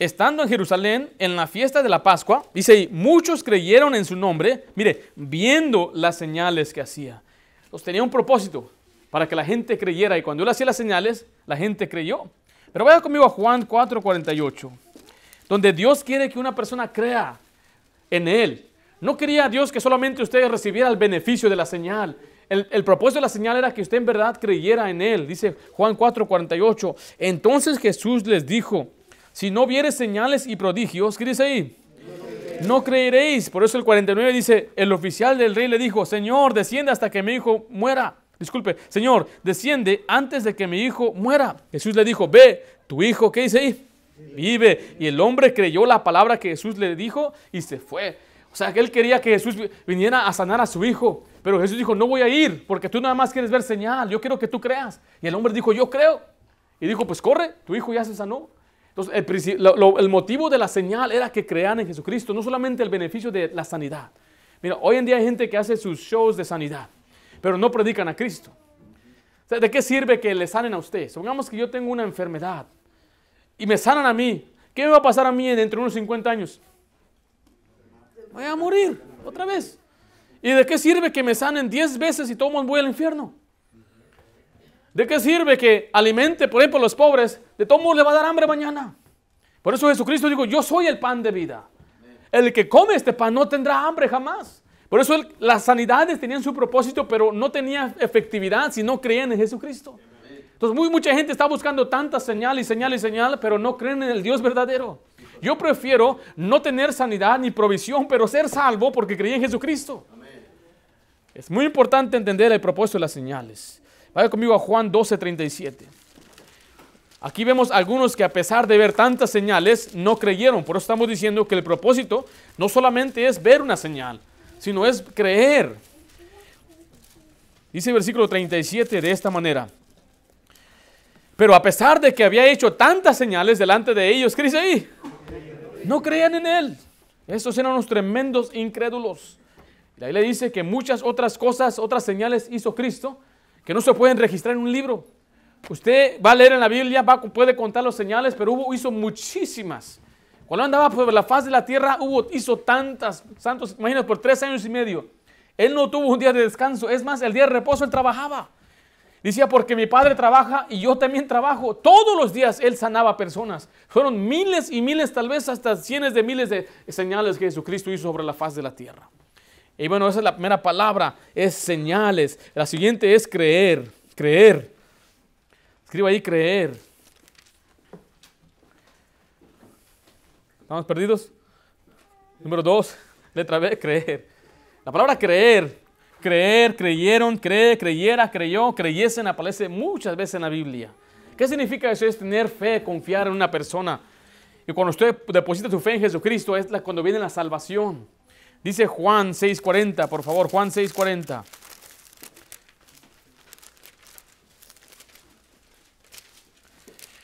estando en Jerusalén en la fiesta de la Pascua, dice, muchos creyeron en su nombre, mire, viendo las señales que hacía. Los tenía un propósito para que la gente creyera y cuando él hacía las señales, la gente creyó. Pero vaya conmigo a Juan 4:48, donde Dios quiere que una persona crea en él. No quería Dios que solamente usted recibiera el beneficio de la señal, el, propósito de la señal era que usted en verdad creyera en Él. Dice Juan 4:48. Entonces Jesús les dijo, si no vieres señales y prodigios, ¿qué dice ahí? No creeréis. Por eso el 49 dice, el oficial del rey le dijo, Señor, desciende hasta que mi hijo muera. Disculpe, Señor, desciende antes de que mi hijo muera. Jesús le dijo, ve, tu hijo, ¿qué dice ahí? Vive. Y el hombre creyó la palabra que Jesús le dijo y se fue. O sea, que él quería que Jesús viniera a sanar a su hijo. Pero Jesús dijo, no voy a ir porque tú nada más quieres ver señal. Yo quiero que tú creas. Y el hombre dijo, yo creo. Y dijo, pues corre, tu hijo ya se sanó. Entonces, el, motivo de la señal era que crean en Jesucristo, no solamente el beneficio de la sanidad. Mira, hoy en día hay gente que hace sus shows de sanidad, pero no predican a Cristo. ¿De qué sirve que le sanen a usted? Supongamos que yo tengo una enfermedad y me sanan a mí. ¿Qué me va a pasar a mí dentro de unos 50 años? Voy a morir otra vez. ¿Y de qué sirve que me sanen 10 veces y todo mundo voy al infierno? ¿De qué sirve que alimente, por ejemplo, a los pobres? De todo modo le va a dar hambre mañana. Por eso Jesucristo dijo, yo soy el pan de vida. El que come este pan no tendrá hambre jamás. Por eso las sanidades tenían su propósito, pero no tenían efectividad si no creían en Jesucristo. Entonces muy, mucha gente está buscando tantas señales y señales, y señal, pero no creen en el Dios verdadero. Yo prefiero no tener sanidad ni provisión, pero ser salvo porque creí en Jesucristo. Es muy importante entender el propósito de las señales. Vaya conmigo a Juan 12, 37. Aquí vemos algunos que a pesar de ver tantas señales, no creyeron. Por eso estamos diciendo que el propósito no solamente es ver una señal, sino es creer. Dice el versículo 37 de esta manera. Pero a pesar de que había hecho tantas señales delante de ellos, ¿qué dice ahí? No creían en él. Estos eran unos tremendos incrédulos. Y ahí le dice que muchas otras cosas, otras señales hizo Cristo, que no se pueden registrar en un libro. Usted va a leer en la Biblia, puede contar los señales, pero hubo, hizo muchísimas. Cuando andaba por la faz de la tierra, hubo, hizo tantas, santos, imagínate, por tres años y medio. Él no tuvo un día de descanso, es más, el día de reposo él trabajaba. Decía, porque mi padre trabaja y yo también trabajo. Todos los días él sanaba personas. Fueron miles y miles, tal vez hasta cientos de miles de señales que Jesucristo hizo sobre la faz de la tierra. Y bueno, esa es la primera palabra, es señales. La siguiente es creer, creer. Escriba ahí creer. ¿Estamos perdidos? Número dos, letra B, creer. La palabra creer, creer, creyeron, cree, creyera, creyó, creyesen, aparece muchas veces en la Biblia. ¿Qué significa eso? Es tener fe, confiar en una persona. Y cuando usted deposita su fe en Jesucristo es cuando viene la salvación. Dice Juan 6.40, por favor, Juan 6.40.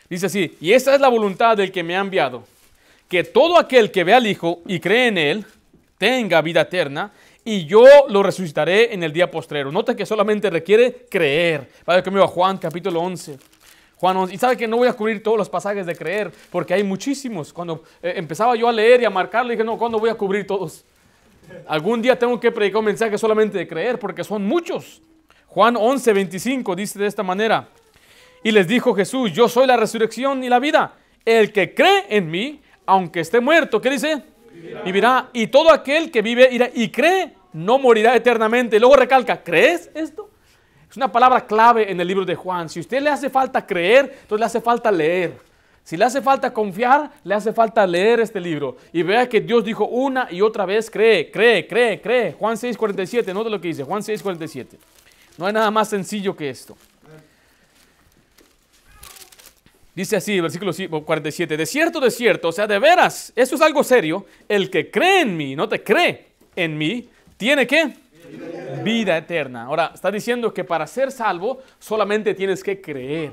Dice así, y esta es la voluntad del que me ha enviado, que todo aquel que vea al Hijo y cree en Él tenga vida eterna, y yo lo resucitaré en el día postrero. Nota que solamente requiere creer. Vaya me a Juan capítulo 11. Juan 11. Y sabe que no voy a cubrir todos los pasajes de creer, porque hay muchísimos. Cuando eh, empezaba yo a leer y a marcarlo dije, no, ¿cuándo voy a cubrir todos? Algún día tengo que predicar un mensaje solamente de creer, porque son muchos. Juan 11, 25 dice de esta manera, y les dijo Jesús, yo soy la resurrección y la vida. El que cree en mí, aunque esté muerto, ¿qué dice? Vivirá. Y todo aquel que vive y cree, no morirá eternamente. Y luego recalca, ¿crees esto? Es una palabra clave en el libro de Juan. Si a usted le hace falta creer, entonces le hace falta leer. Si le hace falta confiar, le hace falta leer este libro. Y vea que Dios dijo una y otra vez, cree, cree, cree, cree. Juan 6:47, nota lo que dice, Juan 6:47. No hay nada más sencillo que esto. Dice así, versículo 47, de cierto, de cierto, o sea, de veras, eso es algo serio, el que cree en mí, no te cree en mí, tiene que vida eterna. Ahora, está diciendo que para ser salvo solamente tienes que creer.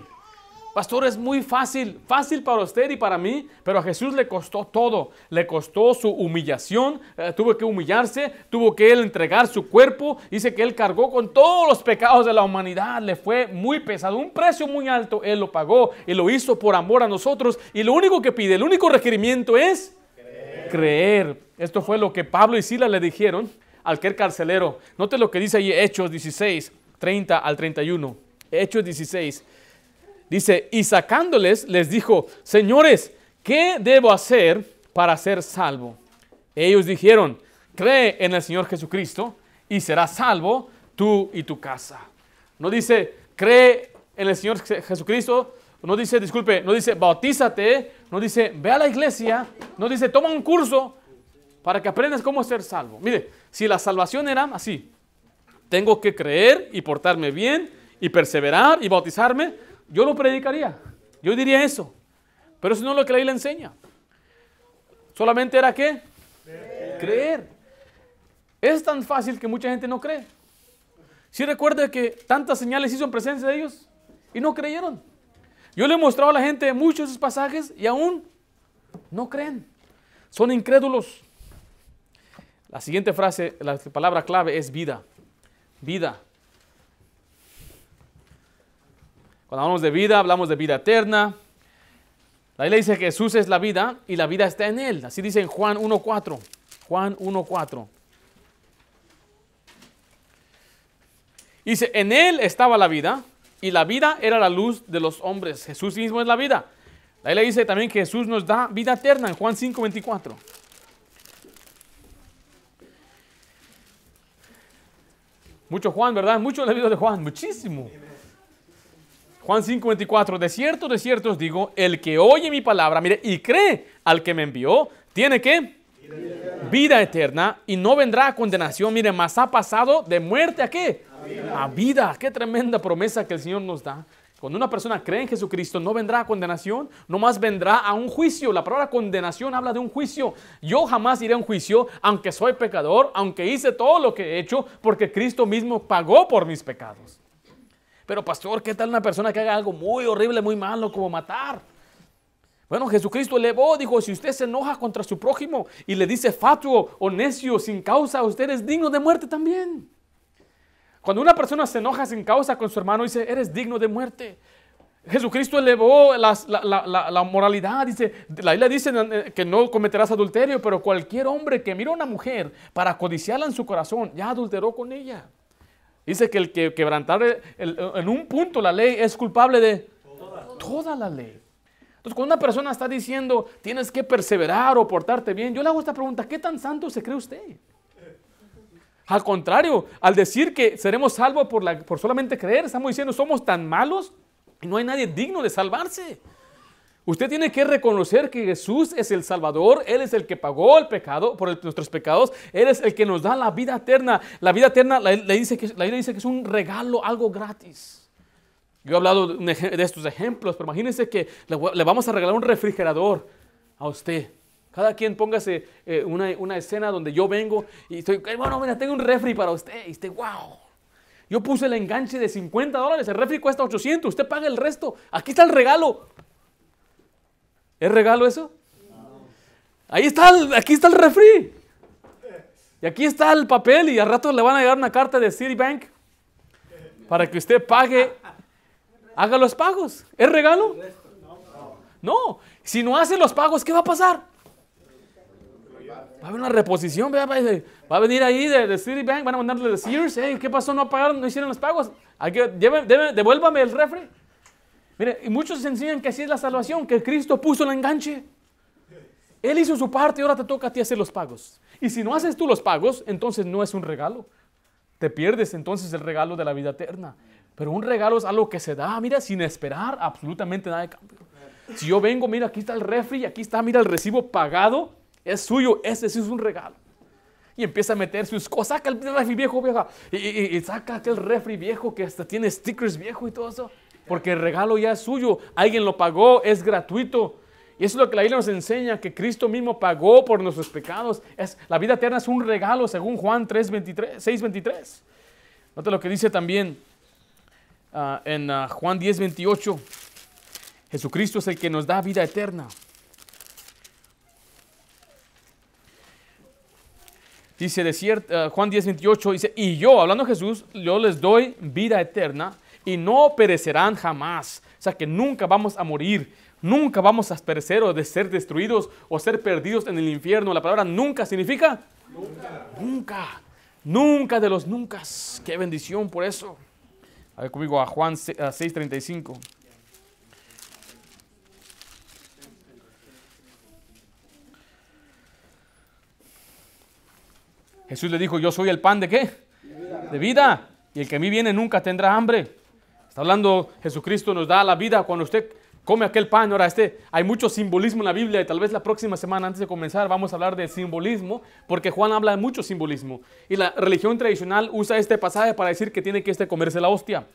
Pastor, es muy fácil, fácil para usted y para mí, pero a Jesús le costó todo. Le costó su humillación, eh, tuvo que humillarse, tuvo que él entregar su cuerpo. Dice que él cargó con todos los pecados de la humanidad. Le fue muy pesado, un precio muy alto. Él lo pagó y lo hizo por amor a nosotros. Y lo único que pide, el único requerimiento es creer. Esto fue lo que Pablo y Sila le dijeron al que carcelero. Note lo que dice ahí Hechos 16, 30 al 31. Hechos 16. Dice, y sacándoles les dijo, señores, ¿qué debo hacer para ser salvo? Ellos dijeron, cree en el Señor Jesucristo y serás salvo tú y tu casa. No dice, cree en el Señor Jesucristo, no dice, disculpe, no dice, bautízate, no dice, ve a la iglesia, no dice, toma un curso para que aprendas cómo ser salvo. Mire, si la salvación era así, tengo que creer y portarme bien y perseverar y bautizarme, yo lo predicaría, yo diría eso. Pero si no lo que la Biblia enseña. Solamente era qué? Creer. Es tan fácil que mucha gente no cree. Si recuerda que tantas señales hizo en presencia de ellos y no creyeron. Yo le he mostrado a la gente muchos de esos pasajes y aún no creen. Son incrédulos. La siguiente frase, la palabra clave es vida. Vida. Cuando hablamos de vida, hablamos de vida eterna. La Biblia dice que Jesús es la vida y la vida está en Él. Así dice en Juan 1.4. Juan 1.4. Dice, en Él estaba la vida y la vida era la luz de los hombres. Jesús mismo es la vida. La le dice también que Jesús nos da vida eterna en Juan 5.24. Mucho Juan, ¿verdad? Mucho la vida de Juan, muchísimo. Juan 5:24, de cierto, de cierto os digo, el que oye mi palabra, mire, y cree al que me envió, tiene que vida eterna y no vendrá a condenación, mire, más ha pasado de muerte a qué? A vida. Qué tremenda promesa que el Señor nos da. Cuando una persona cree en Jesucristo, no vendrá a condenación, más vendrá a un juicio. La palabra condenación habla de un juicio. Yo jamás iré a un juicio, aunque soy pecador, aunque hice todo lo que he hecho, porque Cristo mismo pagó por mis pecados. Pero pastor, ¿qué tal una persona que haga algo muy horrible, muy malo, como matar? Bueno, Jesucristo elevó, dijo, si usted se enoja contra su prójimo y le dice fatuo o necio sin causa, usted es digno de muerte también. Cuando una persona se enoja sin causa con su hermano, dice, eres digno de muerte. Jesucristo elevó la, moralidad, dice, la Biblia dice que no cometerás adulterio, pero cualquier hombre que mira a una mujer para codiciarla en su corazón, ya adulteró con ella. Dice que el que quebrantar eh, en un punto la ley es culpable de toda. la ley. Entonces, cuando una persona está diciendo tienes que perseverar o portarte bien, yo le hago esta pregunta: ¿qué tan santo se cree usted? Al contrario, al decir que seremos salvos por, por solamente creer, estamos diciendo somos tan malos y no hay nadie digno de salvarse. Usted tiene que reconocer que Jesús es el Salvador, Él es el que pagó el pecado por nuestros pecados, Él es el que nos da la vida eterna. La vida eterna, la, dice que, la Biblia dice que es un regalo, algo gratis. Yo he hablado de estos ejemplos, pero imagínense que le, vamos a regalar un refrigerador a usted. Cada quien póngase eh, una, escena donde yo vengo y estoy, bueno, mira, tengo un refri para usted. Y usted, wow. Yo puse el enganche de 50 dólares, el refri cuesta 800, usted paga el resto. Aquí está el regalo. ¿Es regalo eso? Ahí está, aquí está el refri. Y aquí está el papel y al rato le van a llegar una carta de Citibank para que usted pague, haga los pagos. ¿Es regalo? No, si no hace los pagos, ¿qué va a pasar? Va a haber una reposición, va a venir ahí de, Citibank, van a mandarle de Sears, ¿qué pasó? No pagaron, no hicieron los pagos. devuélvame el refri. Mire, y muchos enseñan que así es la salvación, que Cristo puso el enganche. Él hizo su parte ahora te toca a ti hacer los pagos. Y si no haces tú los pagos, entonces no es un regalo. Te pierdes entonces el regalo de la vida eterna. Pero un regalo es algo que se da, mira, sin esperar absolutamente nada de cambio. Si yo vengo, mira, aquí está el refri, aquí está, mira, el recibo pagado, es suyo, ese sí es un regalo. Y empieza a meterse, sus cosas, saca el refri viejo, vieja, y, y saca aquel refri viejo que hasta tiene stickers viejo y todo eso porque el regalo ya es suyo, alguien lo pagó, es gratuito. Y eso es lo que la Biblia nos enseña, que Cristo mismo pagó por nuestros pecados. Es, la vida eterna es un regalo, según Juan 3, 23, 6, 23. Nota lo que dice también ah, en ah, Juan 10, 28. Jesucristo es el que nos da vida eterna. Dice de ah, Juan 10, dice, y yo, hablando de Jesús, yo les doy vida eterna y no perecerán jamás. O sea que nunca vamos a morir, nunca vamos a perecer o de ser destruidos o ser perdidos en el infierno. La palabra nunca significa nunca, nunca, nunca de los nunca. Qué bendición por eso. A ver conmigo a Juan 6:35. Jesús le dijo, yo soy el pan de qué? De vida. Y el que a mí viene nunca tendrá hambre. Está hablando Jesucristo nos da la vida cuando usted come aquel pan. Ahora, este, hay mucho simbolismo en la Biblia y tal vez la próxima semana antes de comenzar vamos a hablar de simbolismo, porque Juan habla de mucho simbolismo. Y la religión tradicional usa este pasaje para decir que tiene que este comerse la hostia.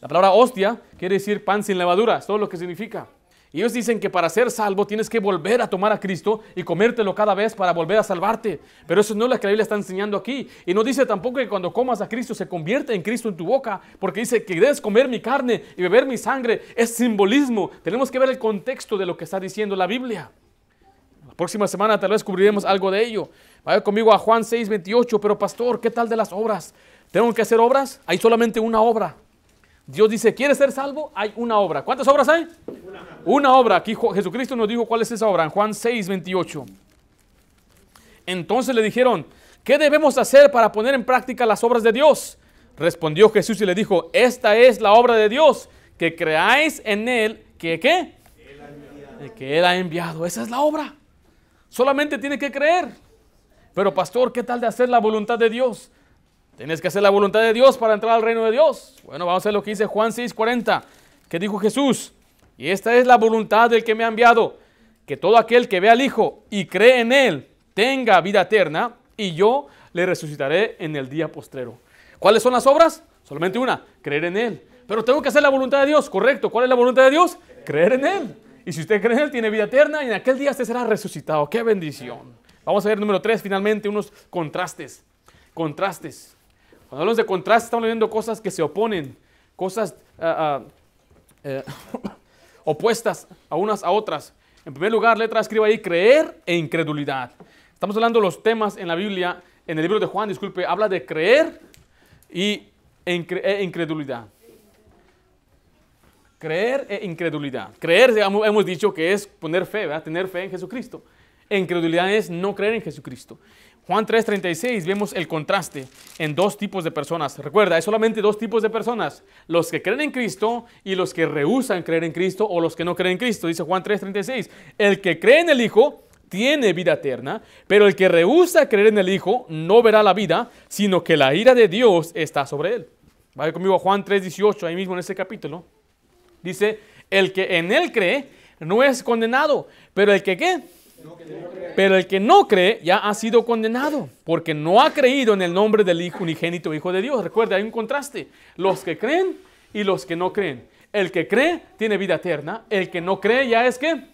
La palabra hostia quiere decir pan sin levadura, todo lo que significa. Y ellos dicen que para ser salvo tienes que volver a tomar a Cristo y comértelo cada vez para volver a salvarte. Pero eso no es lo que la Biblia está enseñando aquí. Y no dice tampoco que cuando comas a Cristo se convierte en Cristo en tu boca, porque dice que debes comer mi carne y beber mi sangre. Es simbolismo. Tenemos que ver el contexto de lo que está diciendo la Biblia. La próxima semana tal vez cubriremos algo de ello. Vaya conmigo a Juan 6, 28. Pero pastor, ¿qué tal de las obras? ¿Tengo que hacer obras? Hay solamente una obra. Dios dice, ¿quieres ser salvo? Hay una obra. ¿Cuántas obras hay? Una. obra. Aquí Jesucristo nos dijo cuál es esa obra en Juan 6, 28. Entonces le dijeron, ¿qué debemos hacer para poner en práctica las obras de Dios? Respondió Jesús y le dijo, esta es la obra de Dios, que creáis en Él, que qué? que Él ha enviado. Esa es la obra. Solamente tiene que creer. Pero pastor, ¿qué tal de hacer la voluntad de Dios? Tienes que hacer la voluntad de Dios para entrar al reino de Dios. Bueno, vamos a ver lo que dice Juan 6:40, que dijo Jesús, y esta es la voluntad del que me ha enviado, que todo aquel que ve al Hijo y cree en Él tenga vida eterna, y yo le resucitaré en el día postrero. ¿Cuáles son las obras? Solamente una, creer en Él. Pero tengo que hacer la voluntad de Dios, correcto. ¿Cuál es la voluntad de Dios? Creer en Él. Y si usted cree en Él, tiene vida eterna y en aquel día usted será resucitado. ¡Qué bendición! Vamos a ver número tres, finalmente, unos contrastes. Contrastes. Cuando hablamos de contraste, estamos leyendo cosas que se oponen, cosas ah, ah, eh, opuestas a unas a otras. En primer lugar, letra escriba ahí, creer e incredulidad. Estamos hablando de los temas en la Biblia, en el libro de Juan, disculpe, habla de creer y e incredulidad. Creer e incredulidad. Creer, digamos, hemos dicho que es poner fe, ¿verdad? tener fe en Jesucristo. incredulidad es no creer en Jesucristo. Juan 3:36 vemos el contraste en dos tipos de personas. Recuerda, hay solamente dos tipos de personas, los que creen en Cristo y los que rehúsan creer en Cristo o los que no creen en Cristo. Dice Juan 3:36, el que cree en el Hijo tiene vida eterna, pero el que rehúsa creer en el Hijo no verá la vida, sino que la ira de Dios está sobre él. Vaya conmigo a Juan 3:18, ahí mismo en ese capítulo. Dice, el que en él cree no es condenado, pero el que qué? Pero el que no cree ya ha sido condenado, porque no ha creído en el nombre del Hijo unigénito, Hijo de Dios. Recuerda, hay un contraste. Los que creen y los que no creen. El que cree tiene vida eterna, el que no cree ya es que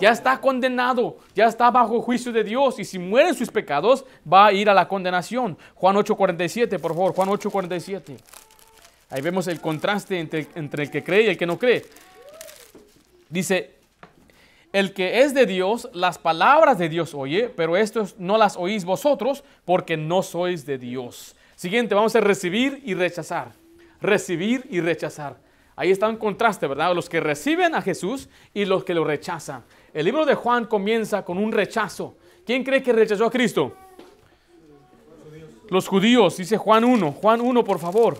ya está condenado, ya está bajo juicio de Dios y si mueren sus pecados va a ir a la condenación. Juan 8:47, por favor, Juan 8:47. Ahí vemos el contraste entre, entre el que cree y el que no cree. Dice, el que es de Dios, las palabras de Dios oye, pero esto no las oís vosotros porque no sois de Dios. Siguiente, vamos a recibir y rechazar. Recibir y rechazar. Ahí está un contraste, ¿verdad? Los que reciben a Jesús y los que lo rechazan. El libro de Juan comienza con un rechazo. ¿Quién cree que rechazó a Cristo? Los judíos, dice Juan 1. Juan 1, por favor.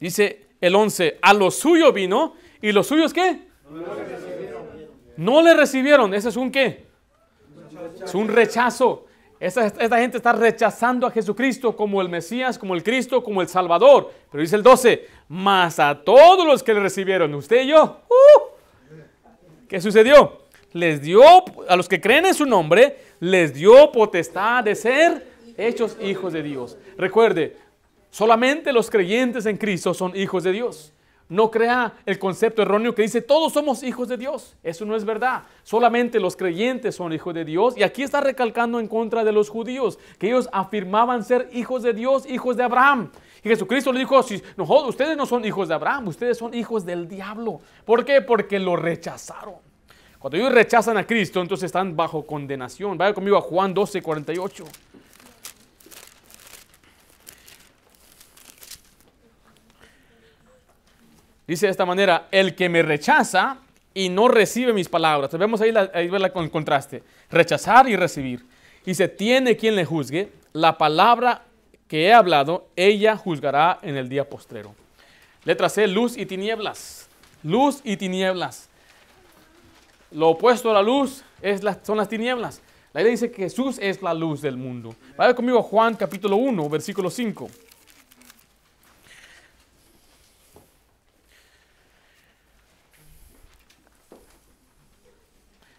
Dice el 11, a lo suyo vino y los suyos qué? No le recibieron. ¿Ese es un qué? Es un rechazo. Esta, gente está rechazando a Jesucristo como el Mesías, como el Cristo, como el Salvador. Pero dice el 12, más a todos los que le recibieron, usted y yo. Uh, ¿Qué sucedió? Les dio, a los que creen en su nombre, les dio potestad de ser hechos hijos de Dios. Recuerde, solamente los creyentes en Cristo son hijos de Dios. No crea el concepto erróneo que dice todos somos hijos de Dios. Eso no es verdad. Solamente los creyentes son hijos de Dios. Y aquí está recalcando en contra de los judíos, que ellos afirmaban ser hijos de Dios, hijos de Abraham. Y Jesucristo le dijo, no, ustedes no son hijos de Abraham, ustedes son hijos del diablo. ¿Por qué? Porque lo rechazaron. Cuando ellos rechazan a Cristo, entonces están bajo condenación. Vaya conmigo a Juan 12, 48. Dice de esta manera, el que me rechaza y no recibe mis palabras. vemos ahí, la, ahí el contraste, rechazar y recibir. Y se tiene quien le juzgue, la palabra que he hablado, ella juzgará en el día postrero. Letra C, luz y tinieblas. Luz y tinieblas. Lo opuesto a la luz es son las tinieblas. La idea dice que Jesús es la luz del mundo. Vaya conmigo Juan capítulo 1, versículo 5.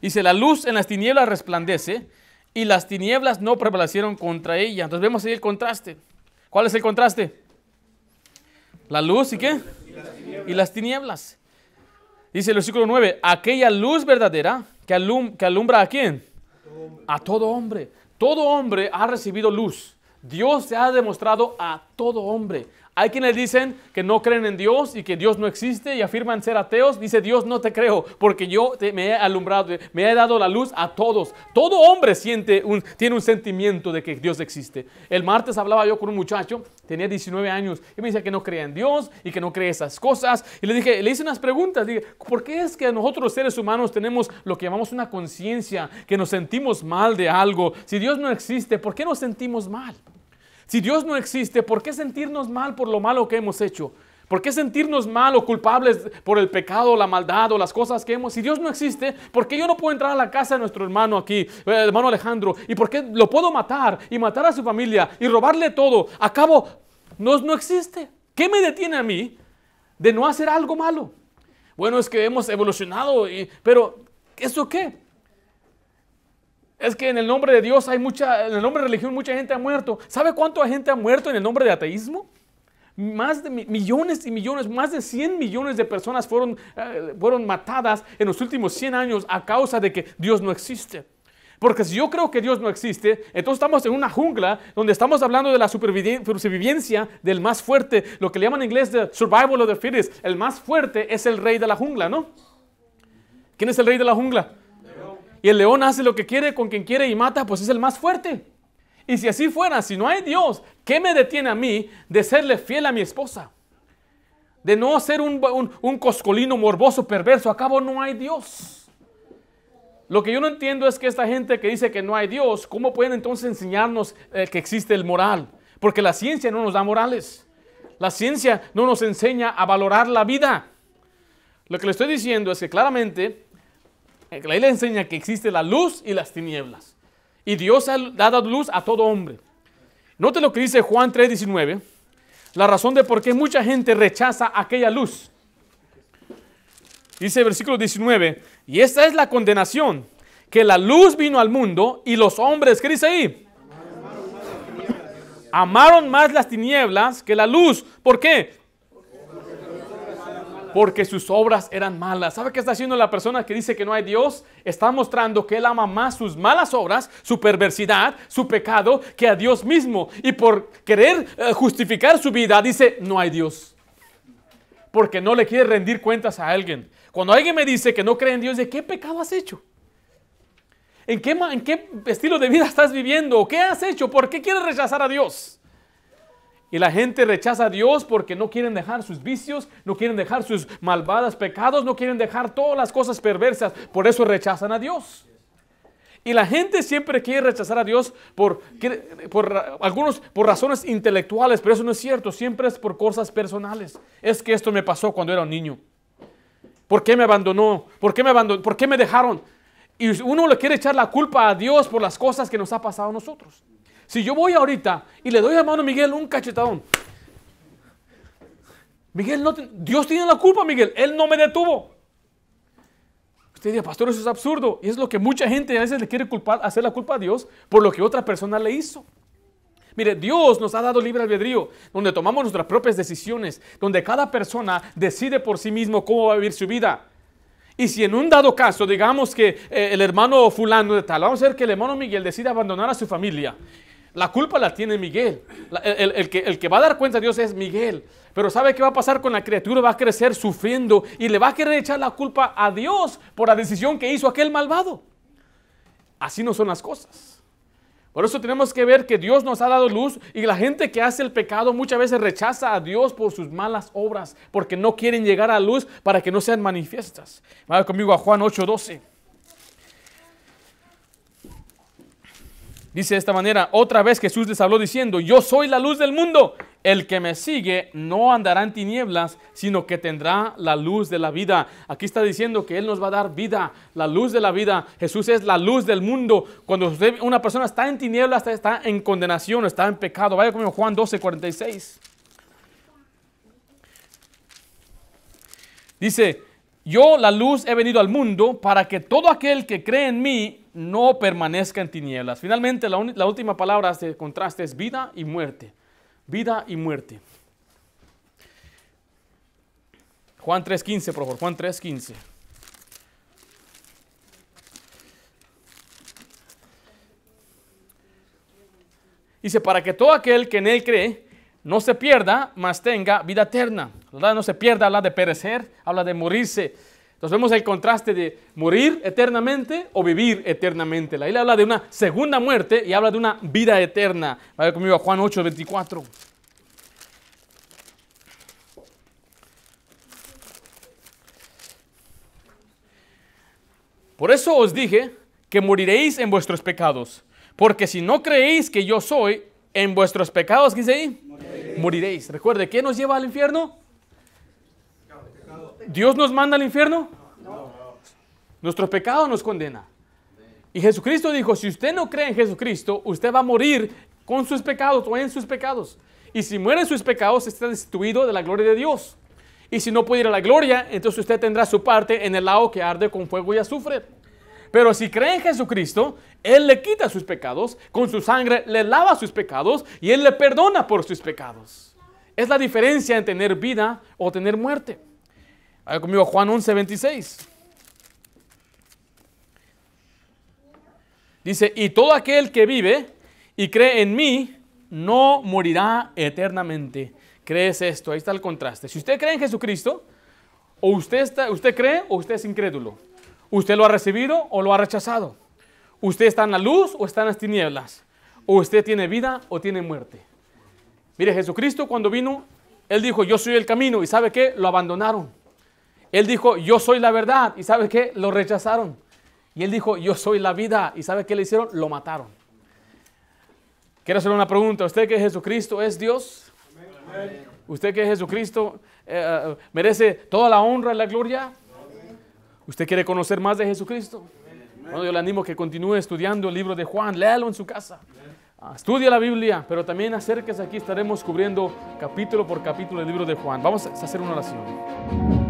Dice, la luz en las tinieblas resplandece y las tinieblas no prevalecieron contra ella. Entonces vemos ahí el contraste. ¿Cuál es el contraste? La luz y qué? Y las tinieblas. Dice el versículo 9, aquella luz verdadera que, que alumbra a quién? A todo, a todo hombre. Todo hombre ha recibido luz. Dios se ha demostrado a todo hombre. Hay quienes dicen que no creen en Dios y que Dios no existe y afirman ser ateos. Dice Dios, no te creo porque yo me he alumbrado, me he dado la luz a todos. Todo hombre siente un, tiene un sentimiento de que Dios existe. El martes hablaba yo con un muchacho, tenía 19 años, y me decía que no creía en Dios y que no cree esas cosas. Y le dije, le hice unas preguntas. Dije, ¿por qué es que nosotros seres humanos tenemos lo que llamamos una conciencia, que nos sentimos mal de algo? Si Dios no existe, ¿por qué nos sentimos mal? Si Dios no existe, ¿por qué sentirnos mal por lo malo que hemos hecho? ¿Por qué sentirnos mal o culpables por el pecado, la maldad o las cosas que hemos? Si Dios no existe, ¿por qué yo no puedo entrar a la casa de nuestro hermano aquí, eh, hermano Alejandro? ¿Y por qué lo puedo matar y matar a su familia y robarle todo? Acabo, no, no existe. ¿Qué me detiene a mí de no hacer algo malo? Bueno, es que hemos evolucionado, pero ¿eso qué? Es que en el nombre de Dios hay mucha, en el nombre de religión mucha gente ha muerto. ¿Sabe cuánta gente ha muerto en el nombre de ateísmo? Más de millones y millones, más de 100 millones de personas fueron, eh, fueron matadas en los últimos 100 años a causa de que Dios no existe. Porque si yo creo que Dios no existe, entonces estamos en una jungla donde estamos hablando de la supervivencia del más fuerte, lo que le llaman en inglés the survival of the fittest. El más fuerte es el rey de la jungla, ¿no? ¿Quién es el rey de la jungla? y el león hace lo que quiere con quien quiere y mata, pues es el más fuerte. Y si así fuera, si no hay Dios, ¿qué me detiene a mí de serle fiel a mi esposa? De no ser un, coscolino morboso, perverso, acabo no hay Dios. Lo que yo no entiendo es que esta gente que dice que no hay Dios, ¿cómo pueden entonces enseñarnos eh, que existe el moral? Porque la ciencia no nos da morales. La ciencia no nos enseña a valorar la vida. Lo que le estoy diciendo es que claramente eh, la le enseña que existe la luz y las tinieblas. Y Dios ha dado luz a todo hombre. Note lo que dice Juan 3:19, la razón de por qué mucha gente rechaza aquella luz. Dice el versículo 19, y esta es la condenación, que la luz vino al mundo y los hombres, ¿qué dice ahí? Amaron más las tinieblas que la luz. ¿Por qué? porque sus obras eran malas. ¿Sabe qué está haciendo la persona que dice que no hay Dios? Está mostrando que él ama más sus malas obras, su perversidad, su pecado, que a Dios mismo. Y por querer eh, justificar su vida, dice, no hay Dios. Porque no le quiere rendir cuentas a alguien. Cuando alguien me dice que no cree en Dios, ¿de qué pecado has hecho? ¿En qué, estilo de vida estás viviendo? ¿Qué has hecho? ¿Por qué quieres rechazar a Dios? Y la gente rechaza a Dios porque no quieren dejar sus vicios, no quieren dejar sus malvadas pecados, no quieren dejar todas las cosas perversas. Por eso rechazan a Dios. Y la gente siempre quiere rechazar a Dios por, por algunos por razones intelectuales, pero eso no es cierto. Siempre es por cosas personales. Es que esto me pasó cuando era un niño. ¿Por qué me abandonó? ¿Por qué me abandonó? ¿Por qué me dejaron? Y uno le quiere echar la culpa a Dios por las cosas que nos ha pasado a nosotros. Si yo voy ahorita y le doy a hermano Miguel un cachetadón, Miguel, no Dios tiene la culpa, Miguel, Él no me detuvo. Usted dice, pastor, eso es absurdo. Y es lo que mucha gente a veces le quiere culpar, hacer la culpa a Dios por lo que otra persona le hizo. Mire, Dios nos ha dado libre albedrío, donde tomamos nuestras propias decisiones, donde cada persona decide por sí mismo cómo va a vivir su vida. Y si en un dado caso, digamos que eh, el hermano fulano de tal, vamos a ver que el hermano Miguel decide abandonar a su familia la culpa la tiene Miguel. el, que, va a dar cuenta a Dios es Miguel. Pero ¿sabe qué va a pasar con la criatura? Va a crecer sufriendo y le va a querer echar la culpa a Dios por la decisión que hizo aquel malvado. Así no son las cosas. Por eso tenemos que ver que Dios nos ha dado luz y la gente que hace el pecado muchas veces rechaza a Dios por sus malas obras, porque no quieren llegar a luz para que no sean manifiestas. Va conmigo a Juan 8:12. Dice de esta manera, otra vez Jesús les habló diciendo, yo soy la luz del mundo, el que me sigue no andará en tinieblas, sino que tendrá la luz de la vida. Aquí está diciendo que Él nos va a dar vida, la luz de la vida. Jesús es la luz del mundo. Cuando una persona está en tinieblas, está en condenación, está en pecado. Vaya conmigo Juan 12, 46. Dice, yo, la luz, he venido al mundo para que todo aquel que cree en mí no permanezca en tinieblas. Finalmente, la, última palabra de contraste es vida y muerte. Vida y muerte. Juan 3.15, por favor. Juan 3.15. Dice, para que todo aquel que en él cree no se pierda, mas tenga vida eterna. ¿verdad? No se pierda, habla de perecer, habla de morirse. Entonces vemos el contraste de morir eternamente o vivir eternamente. La Biblia habla de una segunda muerte y habla de una vida eterna. Vaya conmigo a Juan 8, 24. Por eso os dije que moriréis en vuestros pecados, porque si no creéis que yo soy, en vuestros pecados, ¿qué dice ahí? moriréis. Recuerde, ¿qué nos lleva al infierno? ¿Dios nos manda al infierno? Nuestro pecado nos condena. Y Jesucristo dijo, si usted no cree en Jesucristo, usted va a morir con sus pecados o en sus pecados. Y si muere en sus pecados, está destituido de la gloria de Dios. Y si no puede ir a la gloria, entonces usted tendrá su parte en el lago que arde con fuego y azufre. Pero si cree en Jesucristo, Él le quita sus pecados, con su sangre le lava sus pecados y Él le perdona por sus pecados. Es la diferencia en tener vida o tener muerte. Vaya conmigo Juan 11, 26. Dice, y todo aquel que vive y cree en mí, no morirá eternamente. ¿Crees esto? Ahí está el contraste. Si usted cree en Jesucristo, o usted, usted cree o usted es incrédulo. ¿Usted lo ha recibido o lo ha rechazado? ¿Usted está en la luz o está en las tinieblas? ¿O usted tiene vida o tiene muerte? Mire, Jesucristo cuando vino, Él dijo, yo soy el camino y ¿sabe qué? Lo abandonaron. Él dijo, yo soy la verdad y ¿sabe qué? Lo rechazaron. Y Él dijo, yo soy la vida y ¿sabe qué le hicieron? Lo mataron. Quiero hacerle una pregunta. ¿Usted que Jesucristo es Dios? ¿Usted que Jesucristo eh, eh, merece toda la honra y la gloria? ¿Usted quiere conocer más de Jesucristo? Bueno, yo le animo a que continúe estudiando el libro de Juan, léalo en su casa. Ah, estudia la Biblia, pero también acérquese aquí, estaremos cubriendo capítulo por capítulo el libro de Juan. Vamos a hacer una oración.